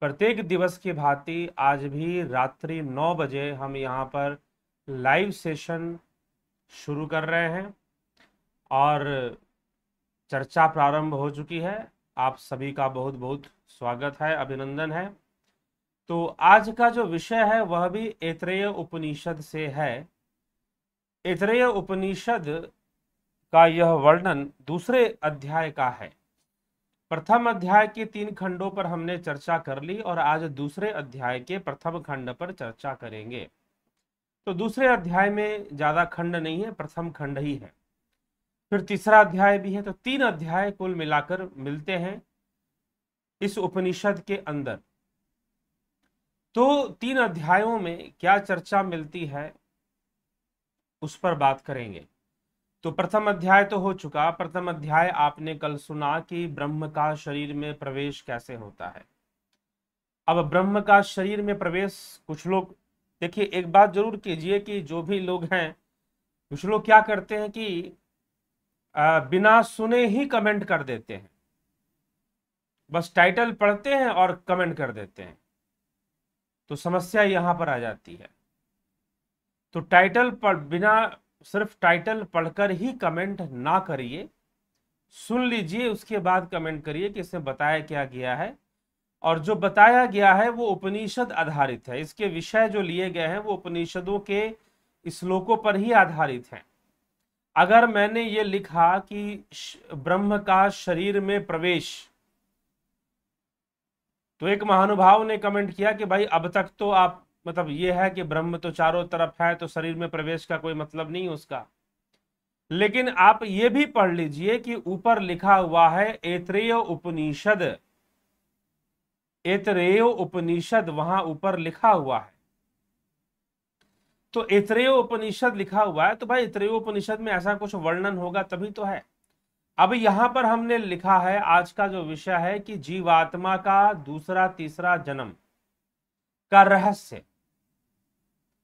प्रत्येक दिवस की भांति आज भी रात्रि नौ बजे हम यहाँ पर लाइव सेशन शुरू कर रहे हैं और चर्चा प्रारंभ हो चुकी है आप सभी का बहुत बहुत स्वागत है अभिनंदन है तो आज का जो विषय है वह भी ऐतरेय उपनिषद से है ऐतरेय उपनिषद का यह वर्णन दूसरे अध्याय का है प्रथम अध्याय के तीन खंडों पर हमने चर्चा कर ली और आज दूसरे अध्याय के प्रथम खंड पर चर्चा करेंगे तो दूसरे अध्याय में ज्यादा खंड नहीं है प्रथम खंड ही है फिर तीसरा अध्याय भी है तो तीन अध्याय कुल मिलाकर मिलते हैं इस उपनिषद के अंदर तो तीन अध्यायों में क्या चर्चा मिलती है उस पर बात करेंगे तो प्रथम अध्याय तो हो चुका प्रथम अध्याय आपने कल सुना कि ब्रह्म का शरीर में प्रवेश कैसे होता है अब ब्रह्म का शरीर में प्रवेश कुछ लोग देखिए एक बात जरूर कीजिए कि जो भी लोग हैं कुछ लोग क्या करते हैं कि आ, बिना सुने ही कमेंट कर देते हैं बस टाइटल पढ़ते हैं और कमेंट कर देते हैं तो समस्या यहां पर आ जाती है तो टाइटल पर बिना सिर्फ टाइटल पढ़कर ही कमेंट ना करिए सुन लीजिए उसके बाद कमेंट करिए कि इसमें बताया क्या गया है और जो बताया गया है वो उपनिषद आधारित है इसके विषय जो लिए गए हैं वो उपनिषदों के श्लोकों पर ही आधारित हैं अगर मैंने ये लिखा कि ब्रह्म का शरीर में प्रवेश तो एक महानुभाव ने कमेंट किया कि भाई अब तक तो आप मतलब ये है कि ब्रह्म तो चारों तरफ है तो शरीर में प्रवेश का कोई मतलब नहीं उसका लेकिन आप ये भी पढ़ लीजिए कि ऊपर लिखा हुआ है एत्रेय उपनिषद एत्रेय उपनिषद वहां ऊपर लिखा हुआ है तो इतरेय उपनिषद लिखा हुआ है तो भाई इतरेय उपनिषद में ऐसा कुछ वर्णन होगा तभी तो है अब यहां पर हमने लिखा है आज का जो विषय है कि जीवात्मा का दूसरा तीसरा जन्म का रहस्य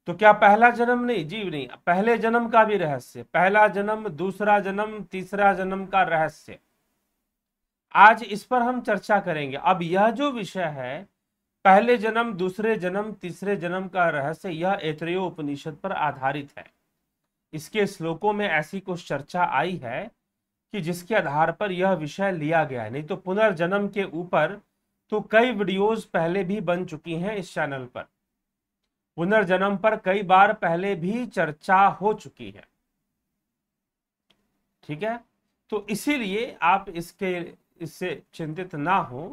तो क्या पहला जन्म नहीं जीव नहीं पहले जन्म का भी रहस्य पहला जन्म दूसरा जन्म तीसरा जन्म का रहस्य आज इस पर हम चर्चा करेंगे अब यह जो विषय है पहले जन्म दूसरे जन्म तीसरे जन्म का रहस्य यह ऐतरेय उपनिषद पर आधारित है इसके श्लोकों में ऐसी कुछ चर्चा आई है कि जिसके आधार पर यह विषय लिया गया है नहीं तो पुनर्जन्म के ऊपर तो कई वीडियोज पहले भी बन चुकी हैं इस चैनल पर पुनर्जन्म पर कई बार पहले भी चर्चा हो चुकी है ठीक है तो इसीलिए आप इसके इससे चिंतित ना हो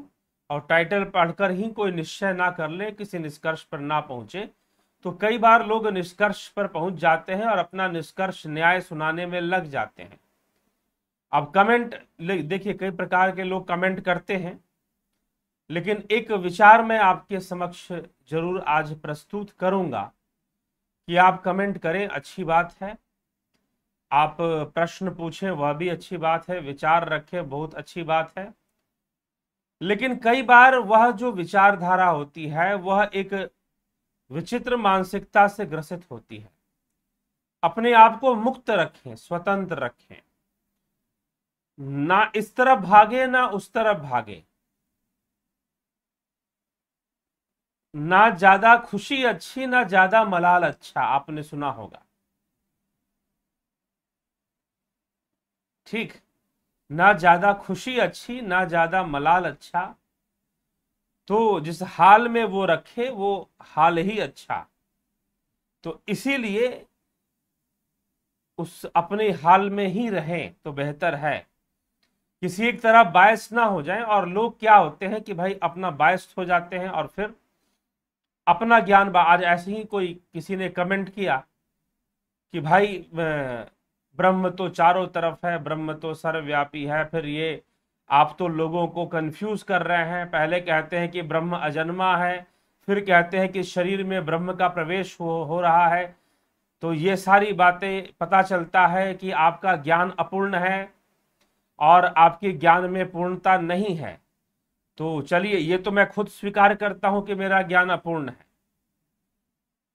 और टाइटल पढ़कर ही कोई निश्चय ना कर ले किसी निष्कर्ष पर ना पहुंचे तो कई बार लोग निष्कर्ष पर पहुंच जाते हैं और अपना निष्कर्ष न्याय सुनाने में लग जाते हैं अब कमेंट देखिए कई प्रकार के लोग कमेंट करते हैं लेकिन एक विचार मैं आपके समक्ष जरूर आज प्रस्तुत करूंगा कि आप कमेंट करें अच्छी बात है आप प्रश्न पूछें वह भी अच्छी बात है विचार रखें बहुत अच्छी बात है लेकिन कई बार वह जो विचारधारा होती है वह एक विचित्र मानसिकता से ग्रसित होती है अपने आप को मुक्त रखें स्वतंत्र रखें ना इस तरफ भागे ना उस तरफ भागे ना ज्यादा खुशी अच्छी ना ज्यादा मलाल अच्छा आपने सुना होगा ठीक ना ज्यादा खुशी अच्छी ना ज्यादा मलाल अच्छा तो जिस हाल में वो रखे वो हाल ही अच्छा तो इसीलिए उस अपने हाल में ही रहें तो बेहतर है किसी एक तरह बायस ना हो जाएं और लोग क्या होते हैं कि भाई अपना बायस हो जाते हैं और फिर अपना ज्ञान बा आज ऐसे ही कोई किसी ने कमेंट किया कि भाई ब्रह्म तो चारों तरफ है ब्रह्म तो सर्वव्यापी है फिर ये आप तो लोगों को कंफ्यूज कर रहे हैं पहले कहते हैं कि ब्रह्म अजन्मा है फिर कहते हैं कि शरीर में ब्रह्म का प्रवेश हो, हो रहा है तो ये सारी बातें पता चलता है कि आपका ज्ञान अपूर्ण है और आपके ज्ञान में पूर्णता नहीं है तो चलिए ये तो मैं खुद स्वीकार करता हूं कि मेरा ज्ञान अपूर्ण है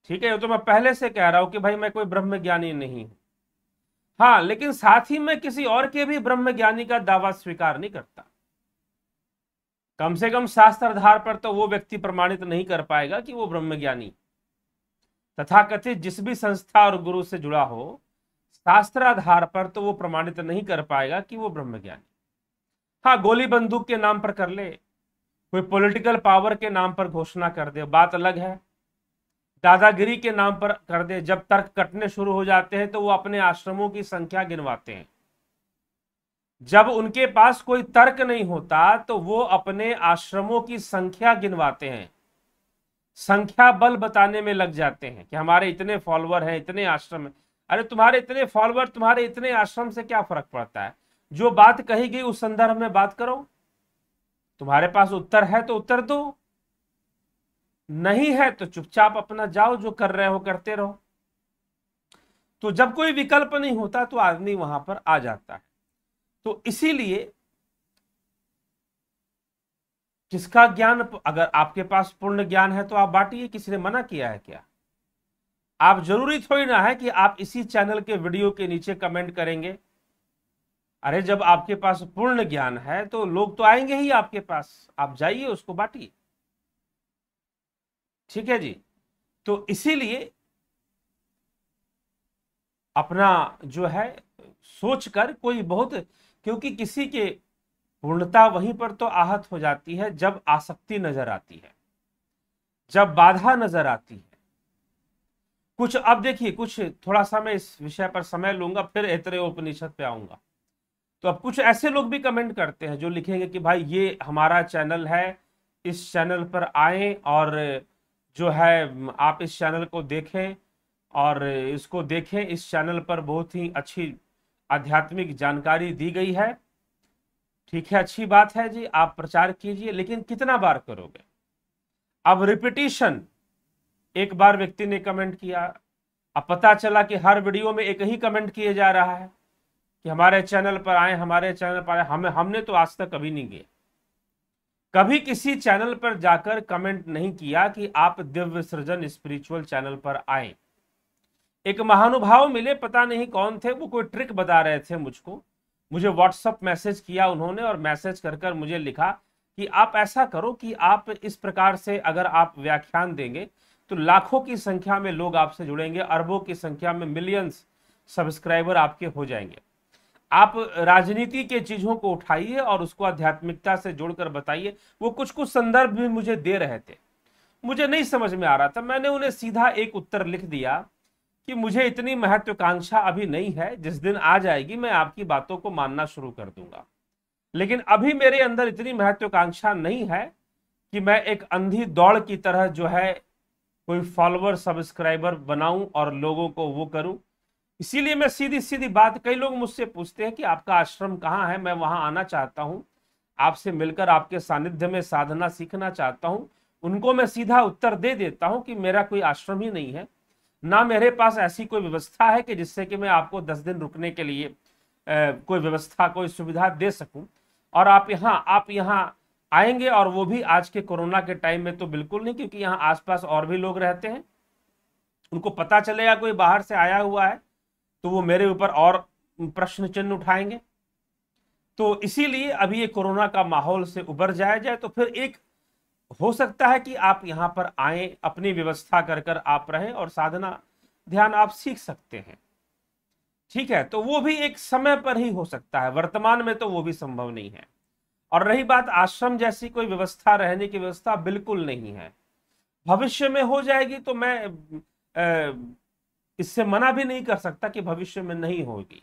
ठीक है ये तो मैं पहले से कह रहा हूं कि भाई मैं कोई ब्रह्म ज्ञानी नहीं हूं हाँ लेकिन साथ ही में किसी और के भी ब्रह्म ज्ञानी का दावा स्वीकार नहीं करता कम से कम शास्त्र आधार पर तो वो व्यक्ति प्रमाणित नहीं कर पाएगा कि वो ब्रह्म ज्ञानी तथा कथित जिस भी संस्था और गुरु से जुड़ा हो शास्त्र आधार पर तो वो प्रमाणित नहीं कर पाएगा कि वो ब्रह्म ज्ञानी हाँ गोली बंदूक के नाम पर कर ले कोई पॉलिटिकल पावर के नाम पर घोषणा कर दे बात अलग है दादागिरी के नाम पर कर दे जब तर्क कटने शुरू हो जाते हैं तो वो अपने आश्रमों की संख्या गिनवाते हैं जब उनके पास कोई तर्क नहीं होता तो वो अपने आश्रमों की संख्या गिनवाते हैं संख्या बल बताने में लग जाते हैं कि हमारे इतने फॉलोअर हैं इतने आश्रम है अरे तुम्हारे इतने फॉलोअर तुम्हारे इतने आश्रम से क्या फर्क पड़ता है जो बात कही गई उस संदर्भ में बात करो तुम्हारे पास उत्तर है तो उत्तर दो नहीं है तो चुपचाप अपना जाओ जो कर रहे हो करते रहो तो जब कोई विकल्प नहीं होता तो आदमी वहां पर आ जाता है तो इसीलिए किसका ज्ञान अगर आपके पास पूर्ण ज्ञान है तो आप बांटिए किसी ने मना किया है क्या आप जरूरी थोड़ी ना है कि आप इसी चैनल के वीडियो के नीचे कमेंट करेंगे अरे जब आपके पास पूर्ण ज्ञान है तो लोग तो आएंगे ही आपके पास आप जाइए उसको बांटिए ठीक है जी तो इसीलिए अपना जो है सोचकर कोई बहुत क्योंकि किसी के पूर्णता वहीं पर तो आहत हो जाती है जब आसक्ति नजर आती है जब बाधा नजर आती है कुछ अब देखिए कुछ थोड़ा सा मैं इस विषय पर समय लूंगा फिर इतरे उपनिषद पे आऊंगा तो अब कुछ ऐसे लोग भी कमेंट करते हैं जो लिखेंगे कि भाई ये हमारा चैनल है इस चैनल पर आए और जो है आप इस चैनल को देखें और इसको देखें इस चैनल पर बहुत ही अच्छी आध्यात्मिक जानकारी दी गई है ठीक है अच्छी बात है जी आप प्रचार कीजिए लेकिन कितना बार करोगे अब रिपीटिशन एक बार व्यक्ति ने कमेंट किया अब पता चला कि हर वीडियो में एक ही कमेंट किए जा रहा है कि हमारे चैनल पर आए हमारे चैनल पर आए हम हमने तो आज तक कभी नहीं किया कभी किसी चैनल पर जाकर कमेंट नहीं किया कि आप दिव्य सृजन स्पिरिचुअल चैनल पर आए एक महानुभाव मिले पता नहीं कौन थे वो कोई ट्रिक बता रहे थे मुझको मुझे व्हाट्सअप मैसेज किया उन्होंने और मैसेज कर कर मुझे लिखा कि आप ऐसा करो कि आप इस प्रकार से अगर आप व्याख्यान देंगे तो लाखों की संख्या में लोग आपसे जुड़ेंगे अरबों की संख्या में मिलियंस सब्सक्राइबर आपके हो जाएंगे आप राजनीति के चीजों को उठाइए और उसको आध्यात्मिकता से जोड़कर बताइए वो कुछ कुछ संदर्भ भी मुझे दे रहे थे मुझे नहीं समझ में आ रहा था मैंने उन्हें सीधा एक उत्तर लिख दिया कि मुझे इतनी महत्वाकांक्षा अभी नहीं है जिस दिन आ जाएगी मैं आपकी बातों को मानना शुरू कर दूंगा लेकिन अभी मेरे अंदर इतनी महत्वाकांक्षा नहीं है कि मैं एक अंधी दौड़ की तरह जो है कोई फॉलोअर सब्सक्राइबर बनाऊं और लोगों को वो करूं इसीलिए मैं सीधी सीधी बात कई लोग मुझसे पूछते हैं कि आपका आश्रम कहाँ है मैं वहां आना चाहता हूँ आपसे मिलकर आपके सानिध्य में साधना सीखना चाहता हूँ उनको मैं सीधा उत्तर दे देता हूँ कि मेरा कोई आश्रम ही नहीं है ना मेरे पास ऐसी कोई व्यवस्था है कि जिससे कि मैं आपको दस दिन रुकने के लिए ए, कोई व्यवस्था कोई सुविधा दे सकूँ और आप यहाँ आप यहाँ आएंगे और वो भी आज के कोरोना के टाइम में तो बिल्कुल नहीं क्योंकि यहाँ आसपास और भी लोग रहते हैं उनको पता चलेगा कोई बाहर से आया हुआ है तो वो मेरे ऊपर और प्रश्न चिन्ह उठाएंगे तो इसीलिए अभी ये कोरोना का माहौल से उबर जाया जाए तो फिर एक हो सकता है कि आप यहाँ पर आए अपनी व्यवस्था कर कर आप रहें और साधना ध्यान आप सीख सकते हैं ठीक है तो वो भी एक समय पर ही हो सकता है वर्तमान में तो वो भी संभव नहीं है और रही बात आश्रम जैसी कोई व्यवस्था रहने की व्यवस्था बिल्कुल नहीं है भविष्य में हो जाएगी तो मैं आ, इससे मना भी नहीं कर सकता कि भविष्य में नहीं होगी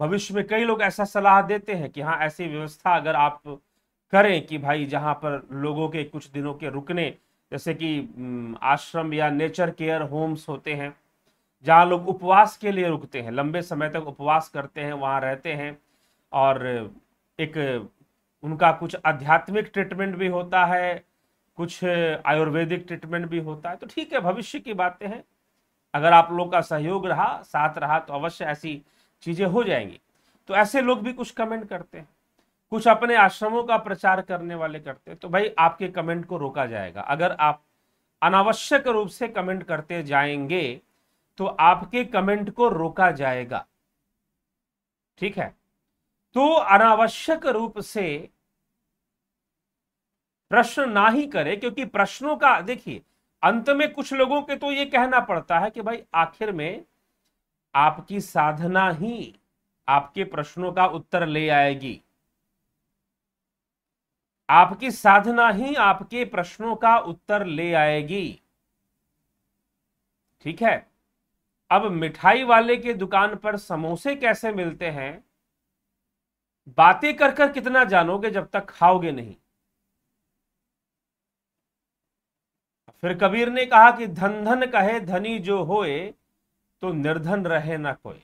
भविष्य में कई लोग ऐसा सलाह देते हैं कि हाँ ऐसी व्यवस्था अगर आप करें कि भाई जहाँ पर लोगों के कुछ दिनों के रुकने जैसे कि आश्रम या नेचर केयर होम्स होते हैं जहाँ लोग उपवास के लिए रुकते हैं लंबे समय तक उपवास करते हैं वहाँ रहते हैं और एक उनका कुछ आध्यात्मिक ट्रीटमेंट भी होता है कुछ आयुर्वेदिक ट्रीटमेंट भी होता है तो ठीक है भविष्य की बातें हैं अगर आप लोगों का सहयोग रहा साथ रहा तो अवश्य ऐसी चीज़ें हो जाएंगी तो ऐसे लोग भी कुछ कमेंट करते हैं कुछ अपने आश्रमों का प्रचार करने वाले करते हैं तो भाई आपके कमेंट को रोका जाएगा अगर आप अनावश्यक रूप से कमेंट करते जाएंगे तो आपके कमेंट को रोका जाएगा ठीक है तो अनावश्यक रूप से प्रश्न ना ही करें क्योंकि प्रश्नों का देखिए अंत में कुछ लोगों के तो ये कहना पड़ता है कि भाई आखिर में आपकी साधना ही आपके प्रश्नों का उत्तर ले आएगी आपकी साधना ही आपके प्रश्नों का उत्तर ले आएगी ठीक है अब मिठाई वाले के दुकान पर समोसे कैसे मिलते हैं बातें कर कर कितना जानोगे जब तक खाओगे नहीं फिर कबीर ने कहा कि धन धन कहे धनी जो होए तो निर्धन रहे ना कोई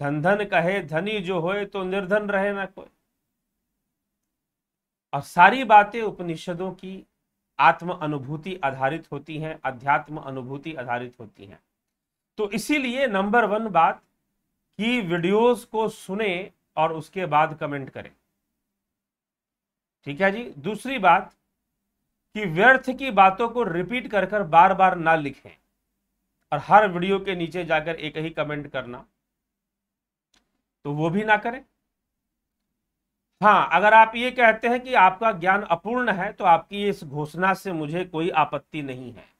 धन धन कहे धनी जो होए तो निर्धन रहे ना कोई और सारी बातें उपनिषदों की आत्म अनुभूति आधारित होती हैं अध्यात्म अनुभूति आधारित होती हैं तो इसीलिए नंबर वन बात कि वीडियोस को सुने और उसके बाद कमेंट करें ठीक है जी दूसरी बात कि व्यर्थ की बातों को रिपीट कर कर बार बार ना लिखें और हर वीडियो के नीचे जाकर एक ही कमेंट करना तो वो भी ना करें हाँ अगर आप ये कहते हैं कि आपका ज्ञान अपूर्ण है तो आपकी इस घोषणा से मुझे कोई आपत्ति नहीं है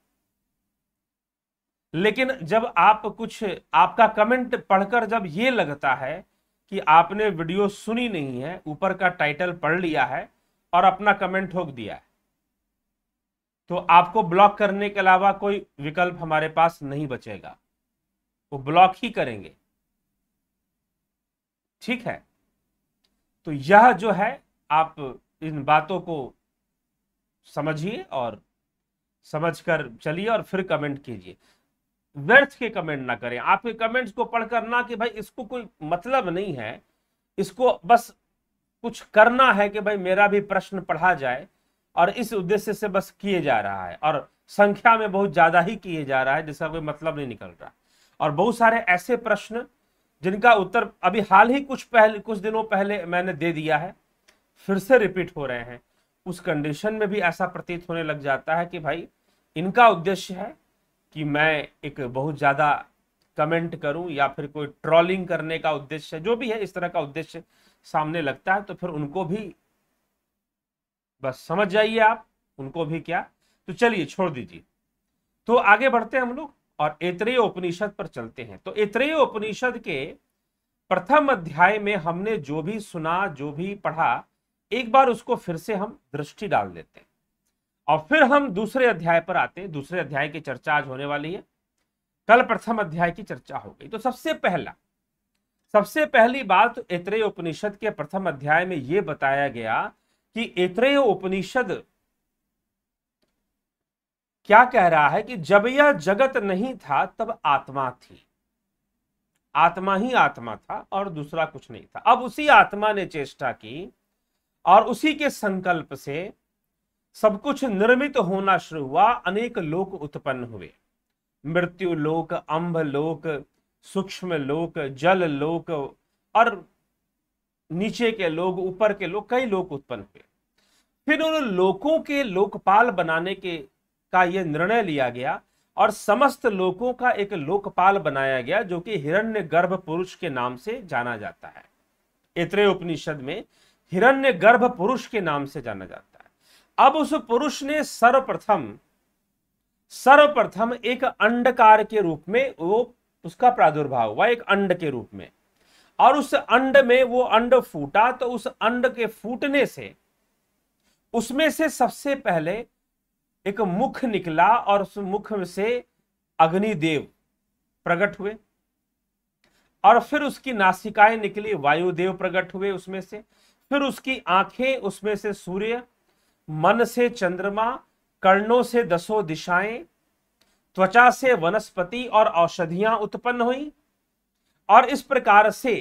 लेकिन जब आप कुछ आपका कमेंट पढ़कर जब ये लगता है कि आपने वीडियो सुनी नहीं है ऊपर का टाइटल पढ़ लिया है और अपना कमेंट ठोक दिया है तो आपको ब्लॉक करने के अलावा कोई विकल्प हमारे पास नहीं बचेगा वो ब्लॉक ही करेंगे ठीक है तो यह जो है आप इन बातों को समझिए और समझकर चलिए और फिर कमेंट कीजिए व्यर्थ के कमेंट ना करें आपके कमेंट्स को पढ़कर ना कि भाई इसको कोई मतलब नहीं है इसको बस कुछ करना है कि भाई मेरा भी प्रश्न पढ़ा जाए और इस उद्देश्य से बस किए जा रहा है और संख्या में बहुत ज़्यादा ही किए जा रहा है जिसका कोई मतलब नहीं निकल रहा और बहुत सारे ऐसे प्रश्न जिनका उत्तर अभी हाल ही कुछ पहले कुछ दिनों पहले मैंने दे दिया है फिर से रिपीट हो रहे हैं उस कंडीशन में भी ऐसा प्रतीत होने लग जाता है कि भाई इनका उद्देश्य है कि मैं एक बहुत ज़्यादा कमेंट करूं या फिर कोई ट्रॉलिंग करने का उद्देश्य जो भी है इस तरह का उद्देश्य सामने लगता है तो फिर उनको भी बस समझ जाइए आप उनको भी क्या तो चलिए छोड़ दीजिए तो आगे बढ़ते हैं हम लोग और इतरे उपनिषद पर चलते हैं तो इतरे उपनिषद के प्रथम अध्याय में हमने जो भी सुना जो भी पढ़ा एक बार उसको फिर से हम दृष्टि डाल देते हैं और फिर हम दूसरे अध्याय पर आते हैं दूसरे अध्याय की चर्चा आज होने वाली है कल प्रथम अध्याय की चर्चा हो गई तो सबसे पहला सबसे पहली बात इतरे उपनिषद के प्रथम अध्याय में यह बताया गया कि इतरे उपनिषद क्या कह रहा है कि जब यह जगत नहीं था तब आत्मा थी आत्मा ही आत्मा था और दूसरा कुछ नहीं था अब उसी आत्मा ने चेष्टा की और उसी के संकल्प से सब कुछ निर्मित होना शुरू हुआ अनेक लोक उत्पन्न हुए मृत्यु लोक अंभ लोक सूक्ष्म लोक जल लोक और नीचे के लोग ऊपर के लोग कई लोग उत्पन्न हुए फिर उन लोगों के लोकपाल बनाने के का यह निर्णय लिया गया और समस्त लोगों का एक लोकपाल बनाया गया जो कि हिरण्य गर्भ पुरुष के नाम से जाना जाता है इतरे उपनिषद में हिरण्य गर्भ पुरुष के नाम से जाना जाता है अब उस पुरुष ने सर्वप्रथम सर्वप्रथम एक अंडकार के रूप में वो उसका प्रादुर्भाव हुआ एक अंड के रूप में और उस अंड में वो अंड फूटा तो उस अंड के फूटने से उसमें से सबसे पहले एक मुख निकला और उस मुख से अग्निदेव प्रकट हुए और फिर उसकी नासिकाएं निकली वायुदेव प्रकट हुए उसमें से फिर उसकी आंखें उसमें से सूर्य मन से चंद्रमा कर्णों से दसों दिशाएं त्वचा से वनस्पति और औषधियां उत्पन्न हुई और इस प्रकार से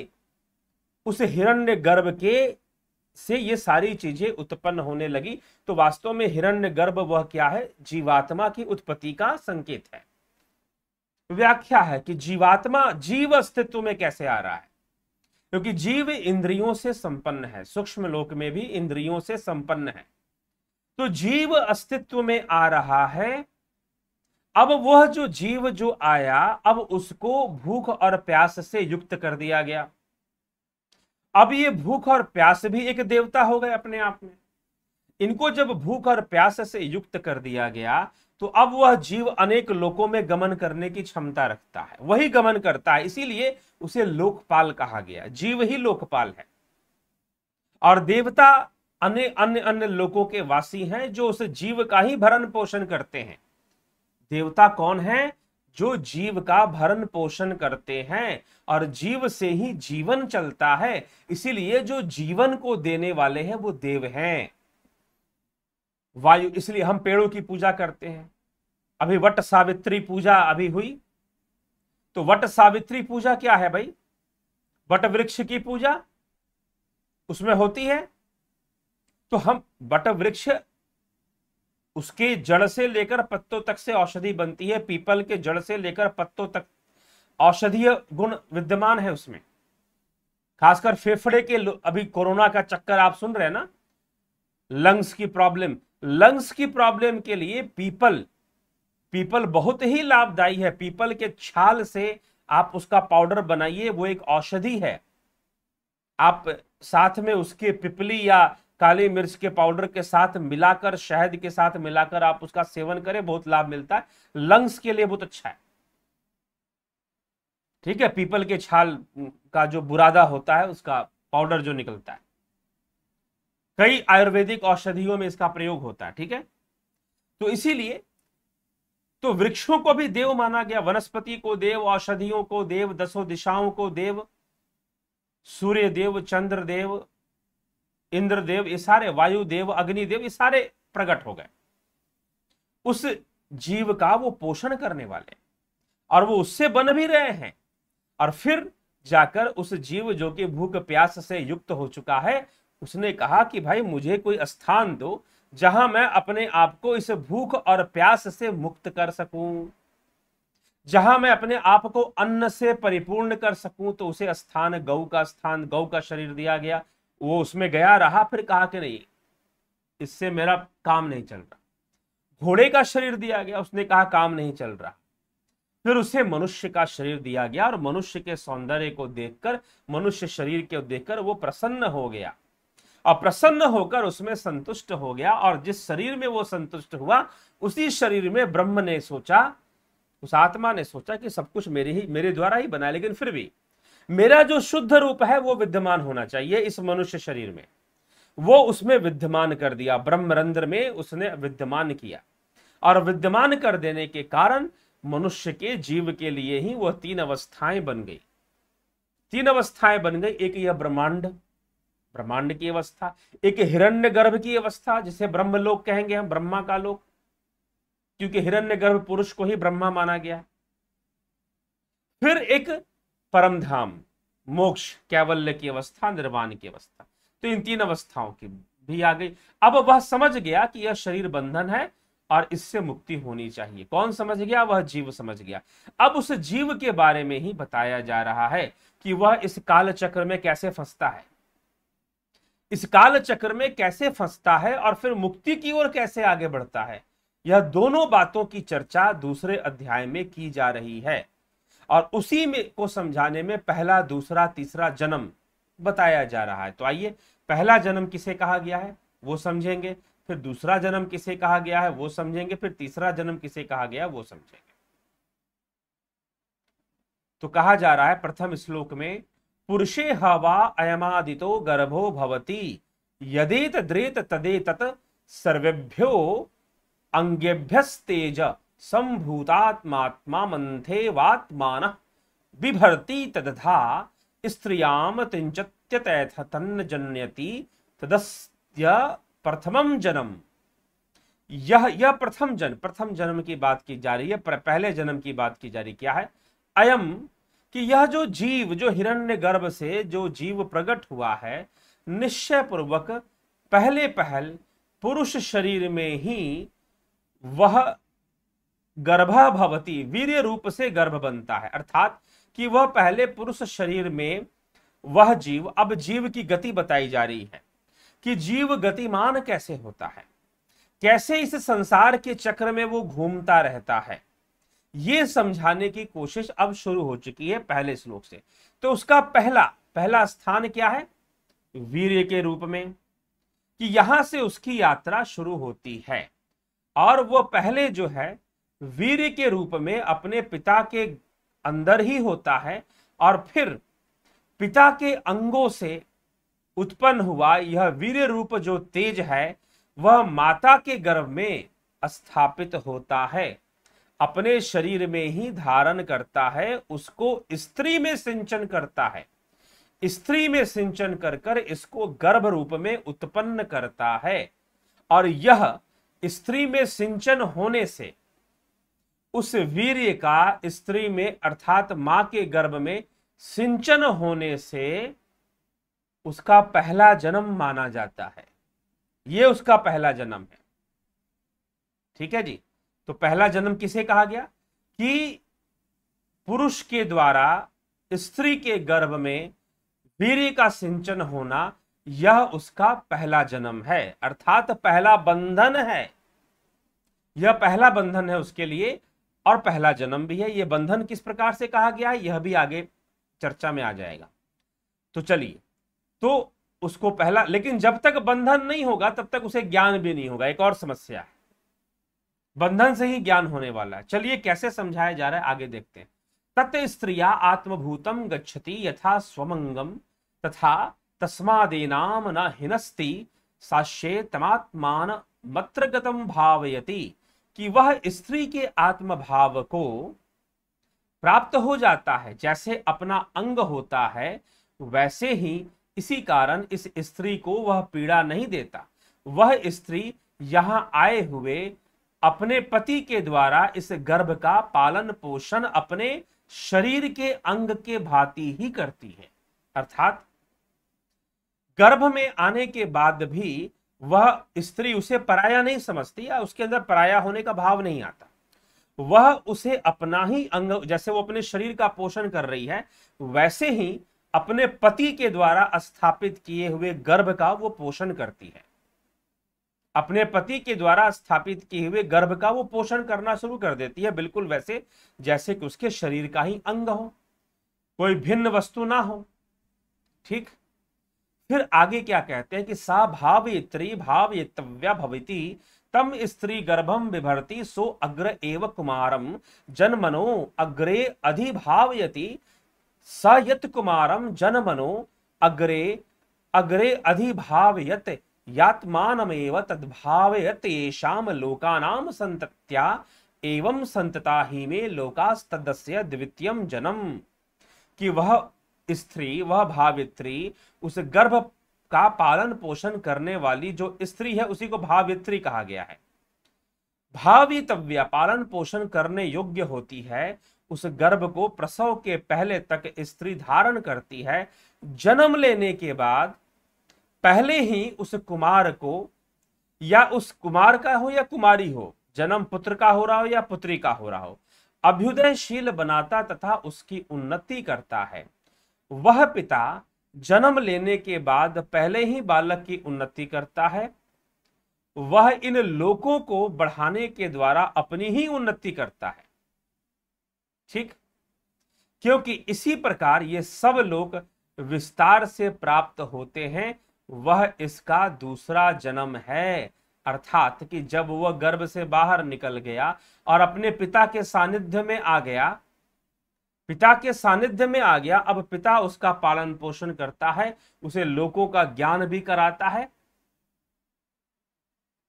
उस हिरण्य गर्भ के से ये सारी चीजें उत्पन्न होने लगी तो वास्तव में हिरण्य गर्भ वह क्या है जीवात्मा की उत्पत्ति का संकेत है व्याख्या है कि जीवात्मा जीव अस्तित्व में कैसे आ रहा है क्योंकि जीव इंद्रियों से संपन्न है सूक्ष्म लोक में भी इंद्रियों से संपन्न है तो जीव अस्तित्व में आ रहा है अब वह जो जीव जो आया अब उसको भूख और प्यास से युक्त कर दिया गया अब ये भूख और प्यास भी एक देवता हो गए अपने आप में इनको जब भूख और प्यास से युक्त कर दिया गया तो अब वह जीव अनेक लोकों में गमन करने की क्षमता रखता है वही गमन करता है इसीलिए उसे लोकपाल कहा गया जीव ही लोकपाल है और देवता अन्य अन्य अन्य लोकों के वासी हैं जो उस जीव का ही भरण पोषण करते हैं देवता कौन है जो जीव का भरण पोषण करते हैं और जीव से ही जीवन चलता है इसीलिए जो जीवन को देने वाले हैं वो देव हैं वायु इसलिए हम पेड़ों की पूजा करते हैं अभी वट सावित्री पूजा अभी हुई तो वट सावित्री पूजा क्या है भाई वट वृक्ष की पूजा उसमें होती है तो हम वट वृक्ष उसके जड़ से लेकर पत्तों तक से औषधि बनती है पीपल के जड़ से लेकर पत्तों तक औषधीय गुण विद्यमान है उसमें खासकर फेफड़े के अभी कोरोना का चक्कर आप सुन रहे हैं ना लंग्स की प्रॉब्लम लंग्स की प्रॉब्लम के लिए पीपल पीपल बहुत ही लाभदायी है पीपल के छाल से आप उसका पाउडर बनाइए वो एक औषधि है आप साथ में उसके पिपली या काली मिर्च के पाउडर के साथ मिलाकर शहद के साथ मिलाकर आप उसका सेवन करें बहुत लाभ मिलता है लंग्स के लिए बहुत अच्छा है ठीक है पीपल के छाल का जो बुरादा होता है उसका पाउडर जो निकलता है कई आयुर्वेदिक औषधियों में इसका प्रयोग होता है ठीक है तो इसीलिए तो वृक्षों को भी देव माना गया वनस्पति को देव औषधियों को देव दसों दिशाओं को देव सूर्य देव चंद्र देव इंद्रदेव ये सारे वायुदेव अग्निदेव ये सारे प्रकट हो गए उस जीव का वो पोषण करने वाले और वो उससे बन भी रहे हैं और फिर जाकर उस जीव जो कि भूख प्यास से युक्त हो चुका है उसने कहा कि भाई मुझे कोई स्थान दो जहां मैं अपने आप को इस भूख और प्यास से मुक्त कर सकूं जहां मैं अपने आप को अन्न से परिपूर्ण कर सकूं तो उसे स्थान गौ का स्थान गौ का शरीर दिया गया वो उसमें गया रहा फिर कहा कि नहीं इससे मेरा काम नहीं चल रहा घोड़े का शरीर दिया गया उसने कहा काम नहीं चल रहा फिर उसे मनुष्य का शरीर दिया गया और मनुष्य के सौंदर्य को देखकर मनुष्य शरीर को देखकर वो प्रसन्न हो गया और प्रसन्न होकर उसमें संतुष्ट हो गया और जिस शरीर में वो संतुष्ट हुआ उसी शरीर में ब्रह्म ने सोचा उस आत्मा ने सोचा कि सब कुछ मेरे ही मेरे द्वारा ही बना लेकिन फिर भी मेरा जो शुद्ध रूप है वो विद्यमान होना चाहिए इस मनुष्य शरीर में वो उसमें विद्यमान कर दिया ब्रह्मरंध्र में उसने विद्यमान किया और विद्यमान कर देने के कारण मनुष्य के जीव के लिए ही वह तीन अवस्थाएं बन गई तीन अवस्थाएं बन गई एक यह ब्रह्मांड ब्रह्मांड की अवस्था एक हिरण्य गर्भ की अवस्था जिसे ब्रह्म लोक कहेंगे हम ब्रह्मा का लोग क्योंकि हिरण्य गर्भ पुरुष को ही ब्रह्मा माना गया फिर एक परम धाम मोक्ष कैवल्य की अवस्था निर्वाण की अवस्था तो इन तीन अवस्थाओं की भी आ गई अब वह समझ गया कि यह शरीर बंधन है और इससे मुक्ति होनी चाहिए कौन समझ गया वह जीव समझ गया अब उस जीव के बारे में ही बताया जा रहा है कि वह इस काल चक्र में कैसे फंसता है इस काल चक्र में कैसे फंसता है और फिर मुक्ति की ओर कैसे आगे बढ़ता है यह दोनों बातों की चर्चा दूसरे अध्याय में की जा रही है और उसी में को समझाने में पहला दूसरा तीसरा जन्म बताया जा रहा है तो आइए पहला जन्म किसे कहा गया है वो समझेंगे फिर दूसरा जन्म किसे कहा गया है वो समझेंगे फिर तीसरा जन्म किसे कहा गया है वो समझेंगे तो कहा जा रहा है प्रथम श्लोक में पुरुषे हवा अयमादितो गर्भो भवती यदेत द्रेत तदे तत् सर्वेभ्यो अंगेभ्य संभूतात्मात्मा मंथे वात्मान बिभर्ती तदधा स्त्रियाम तिंचत्यतैथ तन्न जनयति तदस्य प्रथम जन्म यह यह प्रथम जन्म प्रथम जन्म की बात की जा रही है पहले जन्म की बात की जा रही क्या है अयम कि यह जो जीव जो हिरण्य गर्भ से जो जीव प्रकट हुआ है निश्चय पूर्वक पहले पहल पुरुष शरीर में ही वह गर्भा भवती वीर रूप से गर्भ बनता है अर्थात कि वह पहले पुरुष शरीर में वह जीव अब जीव की गति बताई जा रही है कि जीव गतिमान कैसे होता है कैसे इस संसार के चक्र में वो घूमता रहता है ये समझाने की कोशिश अब शुरू हो चुकी है पहले श्लोक से तो उसका पहला पहला स्थान क्या है वीर के रूप में कि यहां से उसकी यात्रा शुरू होती है और वो पहले जो है वीर के रूप में अपने पिता के अंदर ही होता है और फिर पिता के अंगों से उत्पन्न हुआ यह वीर रूप जो तेज है वह माता के गर्भ में स्थापित होता है अपने शरीर में ही धारण करता है उसको स्त्री में सिंचन करता है स्त्री में सिंचन कर कर इसको गर्भ रूप में उत्पन्न करता है और यह स्त्री में सिंचन होने से उस वीर्य का स्त्री में अर्थात मां के गर्भ में सिंचन होने से उसका पहला जन्म माना जाता है यह उसका पहला जन्म है ठीक है जी तो पहला जन्म किसे कहा गया कि पुरुष के द्वारा स्त्री के गर्भ में वीर्य का सिंचन होना यह उसका पहला जन्म है अर्थात पहला बंधन है यह पहला बंधन है उसके लिए और पहला जन्म भी है ये बंधन किस प्रकार से कहा गया है यह भी आगे चर्चा में आ जाएगा तो चलिए तो उसको पहला लेकिन जब तक बंधन नहीं होगा तब तक उसे ज्ञान भी नहीं होगा एक और समस्या है बंधन से ही ज्ञान होने वाला है चलिए कैसे समझाया जा रहा है आगे देखते हैं तत् स्त्रिया आत्मभूतम गच्छति यथा स्वमंगम तथा तस्मादेनाम न हिनस्ती साश्ये तमात्मान मत्र गतम कि वह स्त्री के आत्मभाव को प्राप्त हो जाता है जैसे अपना अंग होता है वैसे ही इसी कारण इस स्त्री को वह पीड़ा नहीं देता वह स्त्री यहाँ आए हुए अपने पति के द्वारा इस गर्भ का पालन पोषण अपने शरीर के अंग के भांति ही करती है अर्थात गर्भ में आने के बाद भी वह स्त्री उसे पराया नहीं समझती या उसके अंदर पराया होने का भाव नहीं आता वह उसे अपना ही अंग जैसे वो अपने शरीर का पोषण कर रही है वैसे ही अपने पति के द्वारा स्थापित किए हुए गर्भ का वो पोषण करती है अपने पति के द्वारा स्थापित किए हुए गर्भ का वो पोषण करना शुरू कर देती है बिल्कुल वैसे जैसे कि उसके शरीर का ही अंग हो कोई भिन्न वस्तु ना हो ठीक फिर आगे क्या कहते हैं कि सा भावयित्री भावयितव्या भविति तम स्त्री गर्भम विभरती सो अग्र एव कुमारम जनमनो अग्रे अधिभावयति स यत कुमारम जनमनो अग्रे अग्रे अधिभावयत यात्मानमेव तद्भावयतेषाम लोकानाम संतत्या एवं संतता ही में लोकास्तस्य द्वितीयम जन्म कि वह स्त्री वह भावित्री उस गर्भ का पालन पोषण करने वाली जो स्त्री है उसी को भावित्री कहा गया है भावितव्य पालन पोषण करने योग्य होती है उस गर्भ को प्रसव के पहले तक स्त्री धारण करती है जन्म लेने के बाद पहले ही उस कुमार को या उस कुमार का हो या कुमारी हो जन्म पुत्र का हो रहा हो या पुत्री का हो रहा हो अभ्युदयशील बनाता तथा उसकी उन्नति करता है वह पिता जन्म लेने के बाद पहले ही बालक की उन्नति करता है वह इन लोकों को बढ़ाने के द्वारा अपनी ही उन्नति करता है ठीक क्योंकि इसी प्रकार ये सब लोग विस्तार से प्राप्त होते हैं वह इसका दूसरा जन्म है अर्थात कि जब वह गर्भ से बाहर निकल गया और अपने पिता के सानिध्य में आ गया पिता के सानिध्य में आ गया अब पिता उसका पालन पोषण करता है उसे लोगों का ज्ञान भी कराता है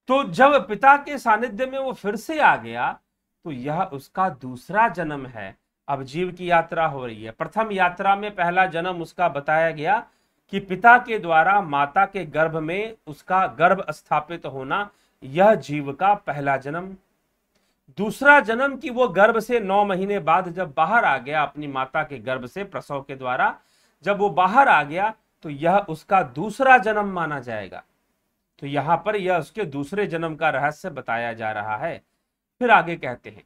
तो जब पिता के सानिध्य में वो फिर से आ गया तो यह उसका दूसरा जन्म है अब जीव की यात्रा हो रही है प्रथम यात्रा में पहला जन्म उसका बताया गया कि पिता के द्वारा माता के गर्भ में उसका गर्भ स्थापित होना यह जीव का पहला जन्म दूसरा जन्म कि वो गर्भ से नौ महीने बाद जब बाहर आ गया अपनी माता के गर्भ से प्रसव के द्वारा जब वो बाहर आ गया तो यह उसका दूसरा जन्म माना जाएगा तो यहां पर यह उसके दूसरे जन्म का रहस्य बताया जा रहा है फिर आगे कहते हैं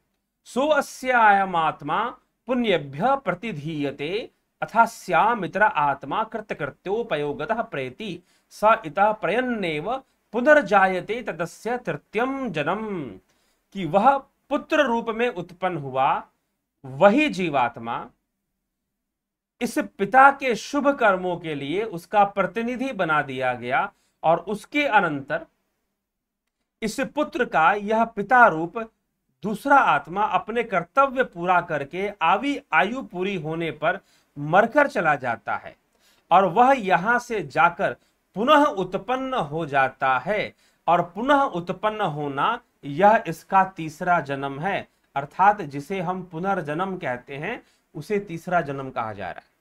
सो अस्यायम आत्मा पुण्यभ्य प्रतिधीयते अथा श्याम इतर आत्मा कृतकृत्योपयोगत प्रेति स इत प्रयन्नेव पुनर्जायते तदस्य तृतीय जन्म कि वह पुत्र रूप में उत्पन्न हुआ वही जीवात्मा इस पिता के शुभ कर्मों के लिए उसका प्रतिनिधि बना दिया गया और उसके अनंतर इस पुत्र का यह पिता रूप दूसरा आत्मा अपने कर्तव्य पूरा करके आवि आयु पूरी होने पर मरकर चला जाता है और वह यहां से जाकर पुनः उत्पन्न हो जाता है और पुनः उत्पन्न होना यह इसका तीसरा जन्म है अर्थात जिसे हम पुनर्जन्म कहते हैं उसे तीसरा जन्म कहा जा रहा है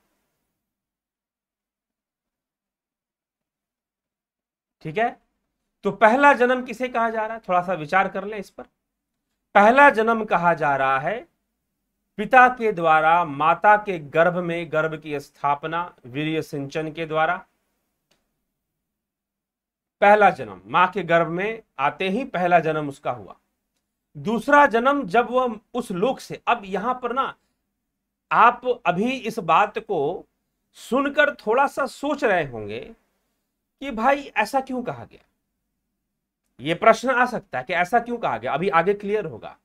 ठीक है तो पहला जन्म किसे कहा जा रहा है थोड़ा सा विचार कर ले इस पर पहला जन्म कहा जा रहा है पिता के द्वारा माता के गर्भ में गर्भ की स्थापना वीर्य सिंचन के द्वारा पहला जन्म माँ के गर्भ में आते ही पहला जन्म उसका हुआ दूसरा जन्म जब वह उस लोक से अब यहां पर ना आप अभी इस बात को सुनकर थोड़ा सा सोच रहे होंगे कि भाई ऐसा क्यों कहा गया ये प्रश्न आ सकता है कि ऐसा क्यों कहा गया अभी आगे क्लियर होगा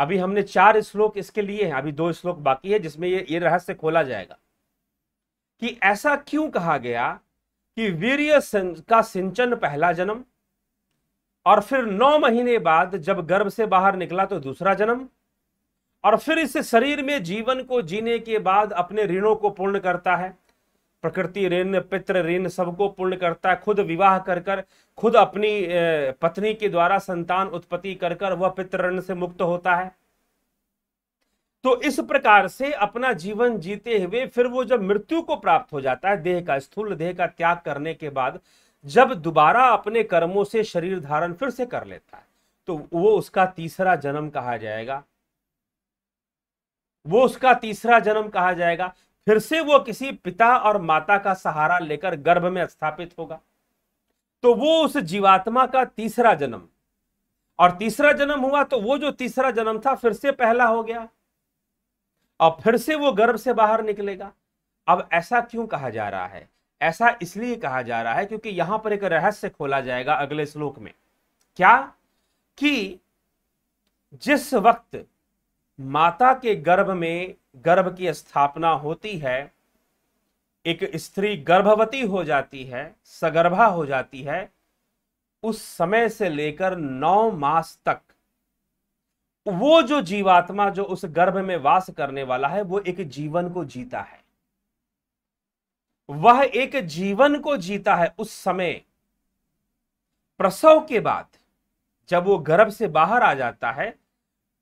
अभी हमने चार श्लोक इसके लिए हैं अभी दो श्लोक बाकी है जिसमें ये ये रहस्य खोला जाएगा कि ऐसा क्यों कहा गया कि वीर्य का सिंचन पहला जन्म और फिर नौ महीने बाद जब गर्भ से बाहर निकला तो दूसरा जन्म और फिर इस शरीर में जीवन को जीने के बाद अपने ऋणों को पूर्ण करता है प्रकृति ऋण पितृ ऋण सबको पूर्ण करता है खुद विवाह कर कर खुद अपनी पत्नी के द्वारा संतान उत्पत्ति कर कर वह पितृ ऋण से मुक्त होता है तो इस प्रकार से अपना जीवन जीते हुए फिर वो जब मृत्यु को प्राप्त हो जाता है देह का स्थूल देह का त्याग करने के बाद जब दोबारा अपने कर्मों से शरीर धारण फिर से कर लेता है तो वो उसका तीसरा जन्म कहा जाएगा वो उसका तीसरा जन्म कहा जाएगा फिर से वो किसी पिता और माता का सहारा लेकर गर्भ में स्थापित होगा तो वो उस जीवात्मा का तीसरा जन्म और तीसरा जन्म हुआ तो वो जो तीसरा जन्म था फिर से पहला हो गया और फिर से वो गर्भ से बाहर निकलेगा अब ऐसा क्यों कहा जा रहा है ऐसा इसलिए कहा जा रहा है क्योंकि यहां पर एक रहस्य खोला जाएगा अगले श्लोक में क्या कि जिस वक्त माता के गर्भ में गर्भ की स्थापना होती है एक स्त्री गर्भवती हो जाती है सगर्भा हो जाती है उस समय से लेकर नौ मास तक वो जो जीवात्मा जो उस गर्भ में वास करने वाला है वो एक जीवन को जीता है वह एक जीवन को जीता है उस समय प्रसव के बाद जब वो गर्भ से बाहर आ जाता है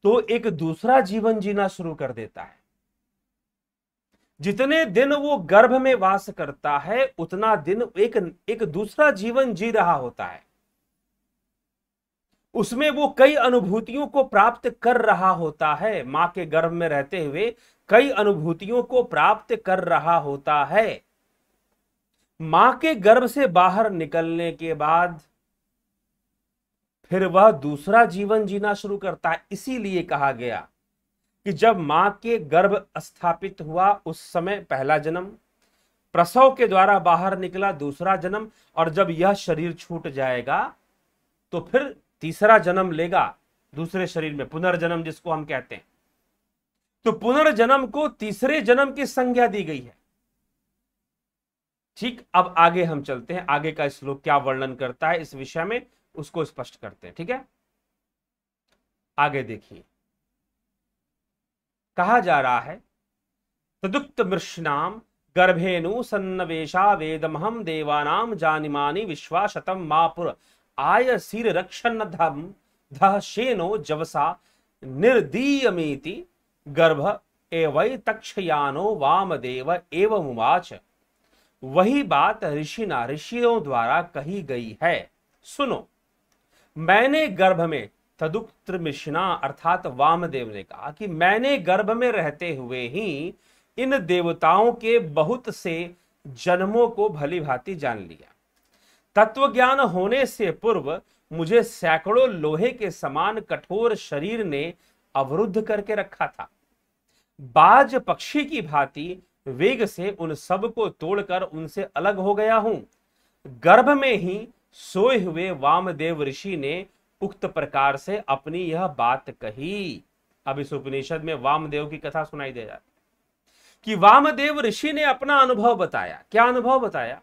तो एक दूसरा जीवन जीना शुरू कर देता है जितने दिन वो गर्भ में वास करता है उतना दिन एक एक दूसरा जीवन जी रहा होता है उसमें वो कई अनुभूतियों को प्राप्त कर रहा होता है माँ के गर्भ में रहते हुए कई अनुभूतियों को प्राप्त कर रहा होता है मां के गर्भ से बाहर निकलने के बाद फिर वह दूसरा जीवन जीना शुरू करता है इसीलिए कहा गया कि जब मां के गर्भ स्थापित हुआ उस समय पहला जन्म प्रसव के द्वारा बाहर निकला दूसरा जन्म और जब यह शरीर छूट जाएगा तो फिर तीसरा जन्म लेगा दूसरे शरीर में पुनर्जन्म जिसको हम कहते हैं तो पुनर्जन्म को तीसरे जन्म की संज्ञा दी गई है ठीक अब आगे हम चलते हैं आगे का श्लोक क्या वर्णन करता है इस विषय में उसको स्पष्ट करते हैं ठीक है आगे देखिए कहा जा रहा है तदुक्त मृषणाम गर्भेनु सन्नवेशा वेदमहम देवानाम जानिमानी विश्वासतम मापुर आय सिर रक्षण धम धह शेनो जवसा निर्दीयमेति गर्भ एवै तक्षयानो वामदेव एव मुवाच वही बात ना ऋषियों द्वारा कही गई है सुनो मैंने गर्भ में तदुक्त मिश्रा अर्थात वामदेव ने कहा कि मैंने गर्भ में रहते हुए ही इन देवताओं के बहुत से जन्मों को भली भांति जान लिया तत्व ज्ञान होने से पूर्व मुझे सैकड़ों लोहे के समान कठोर शरीर ने अवरुद्ध करके रखा था बाज पक्षी की भांति वेग से उन सब को तोड़कर उनसे अलग हो गया हूं गर्भ में ही सोए हुए वामदेव ऋषि ने उक्त प्रकार से अपनी यह बात कही अब इस उपनिषद में वामदेव की कथा सुनाई दे जाती कि वामदेव ऋषि ने अपना अनुभव बताया क्या अनुभव बताया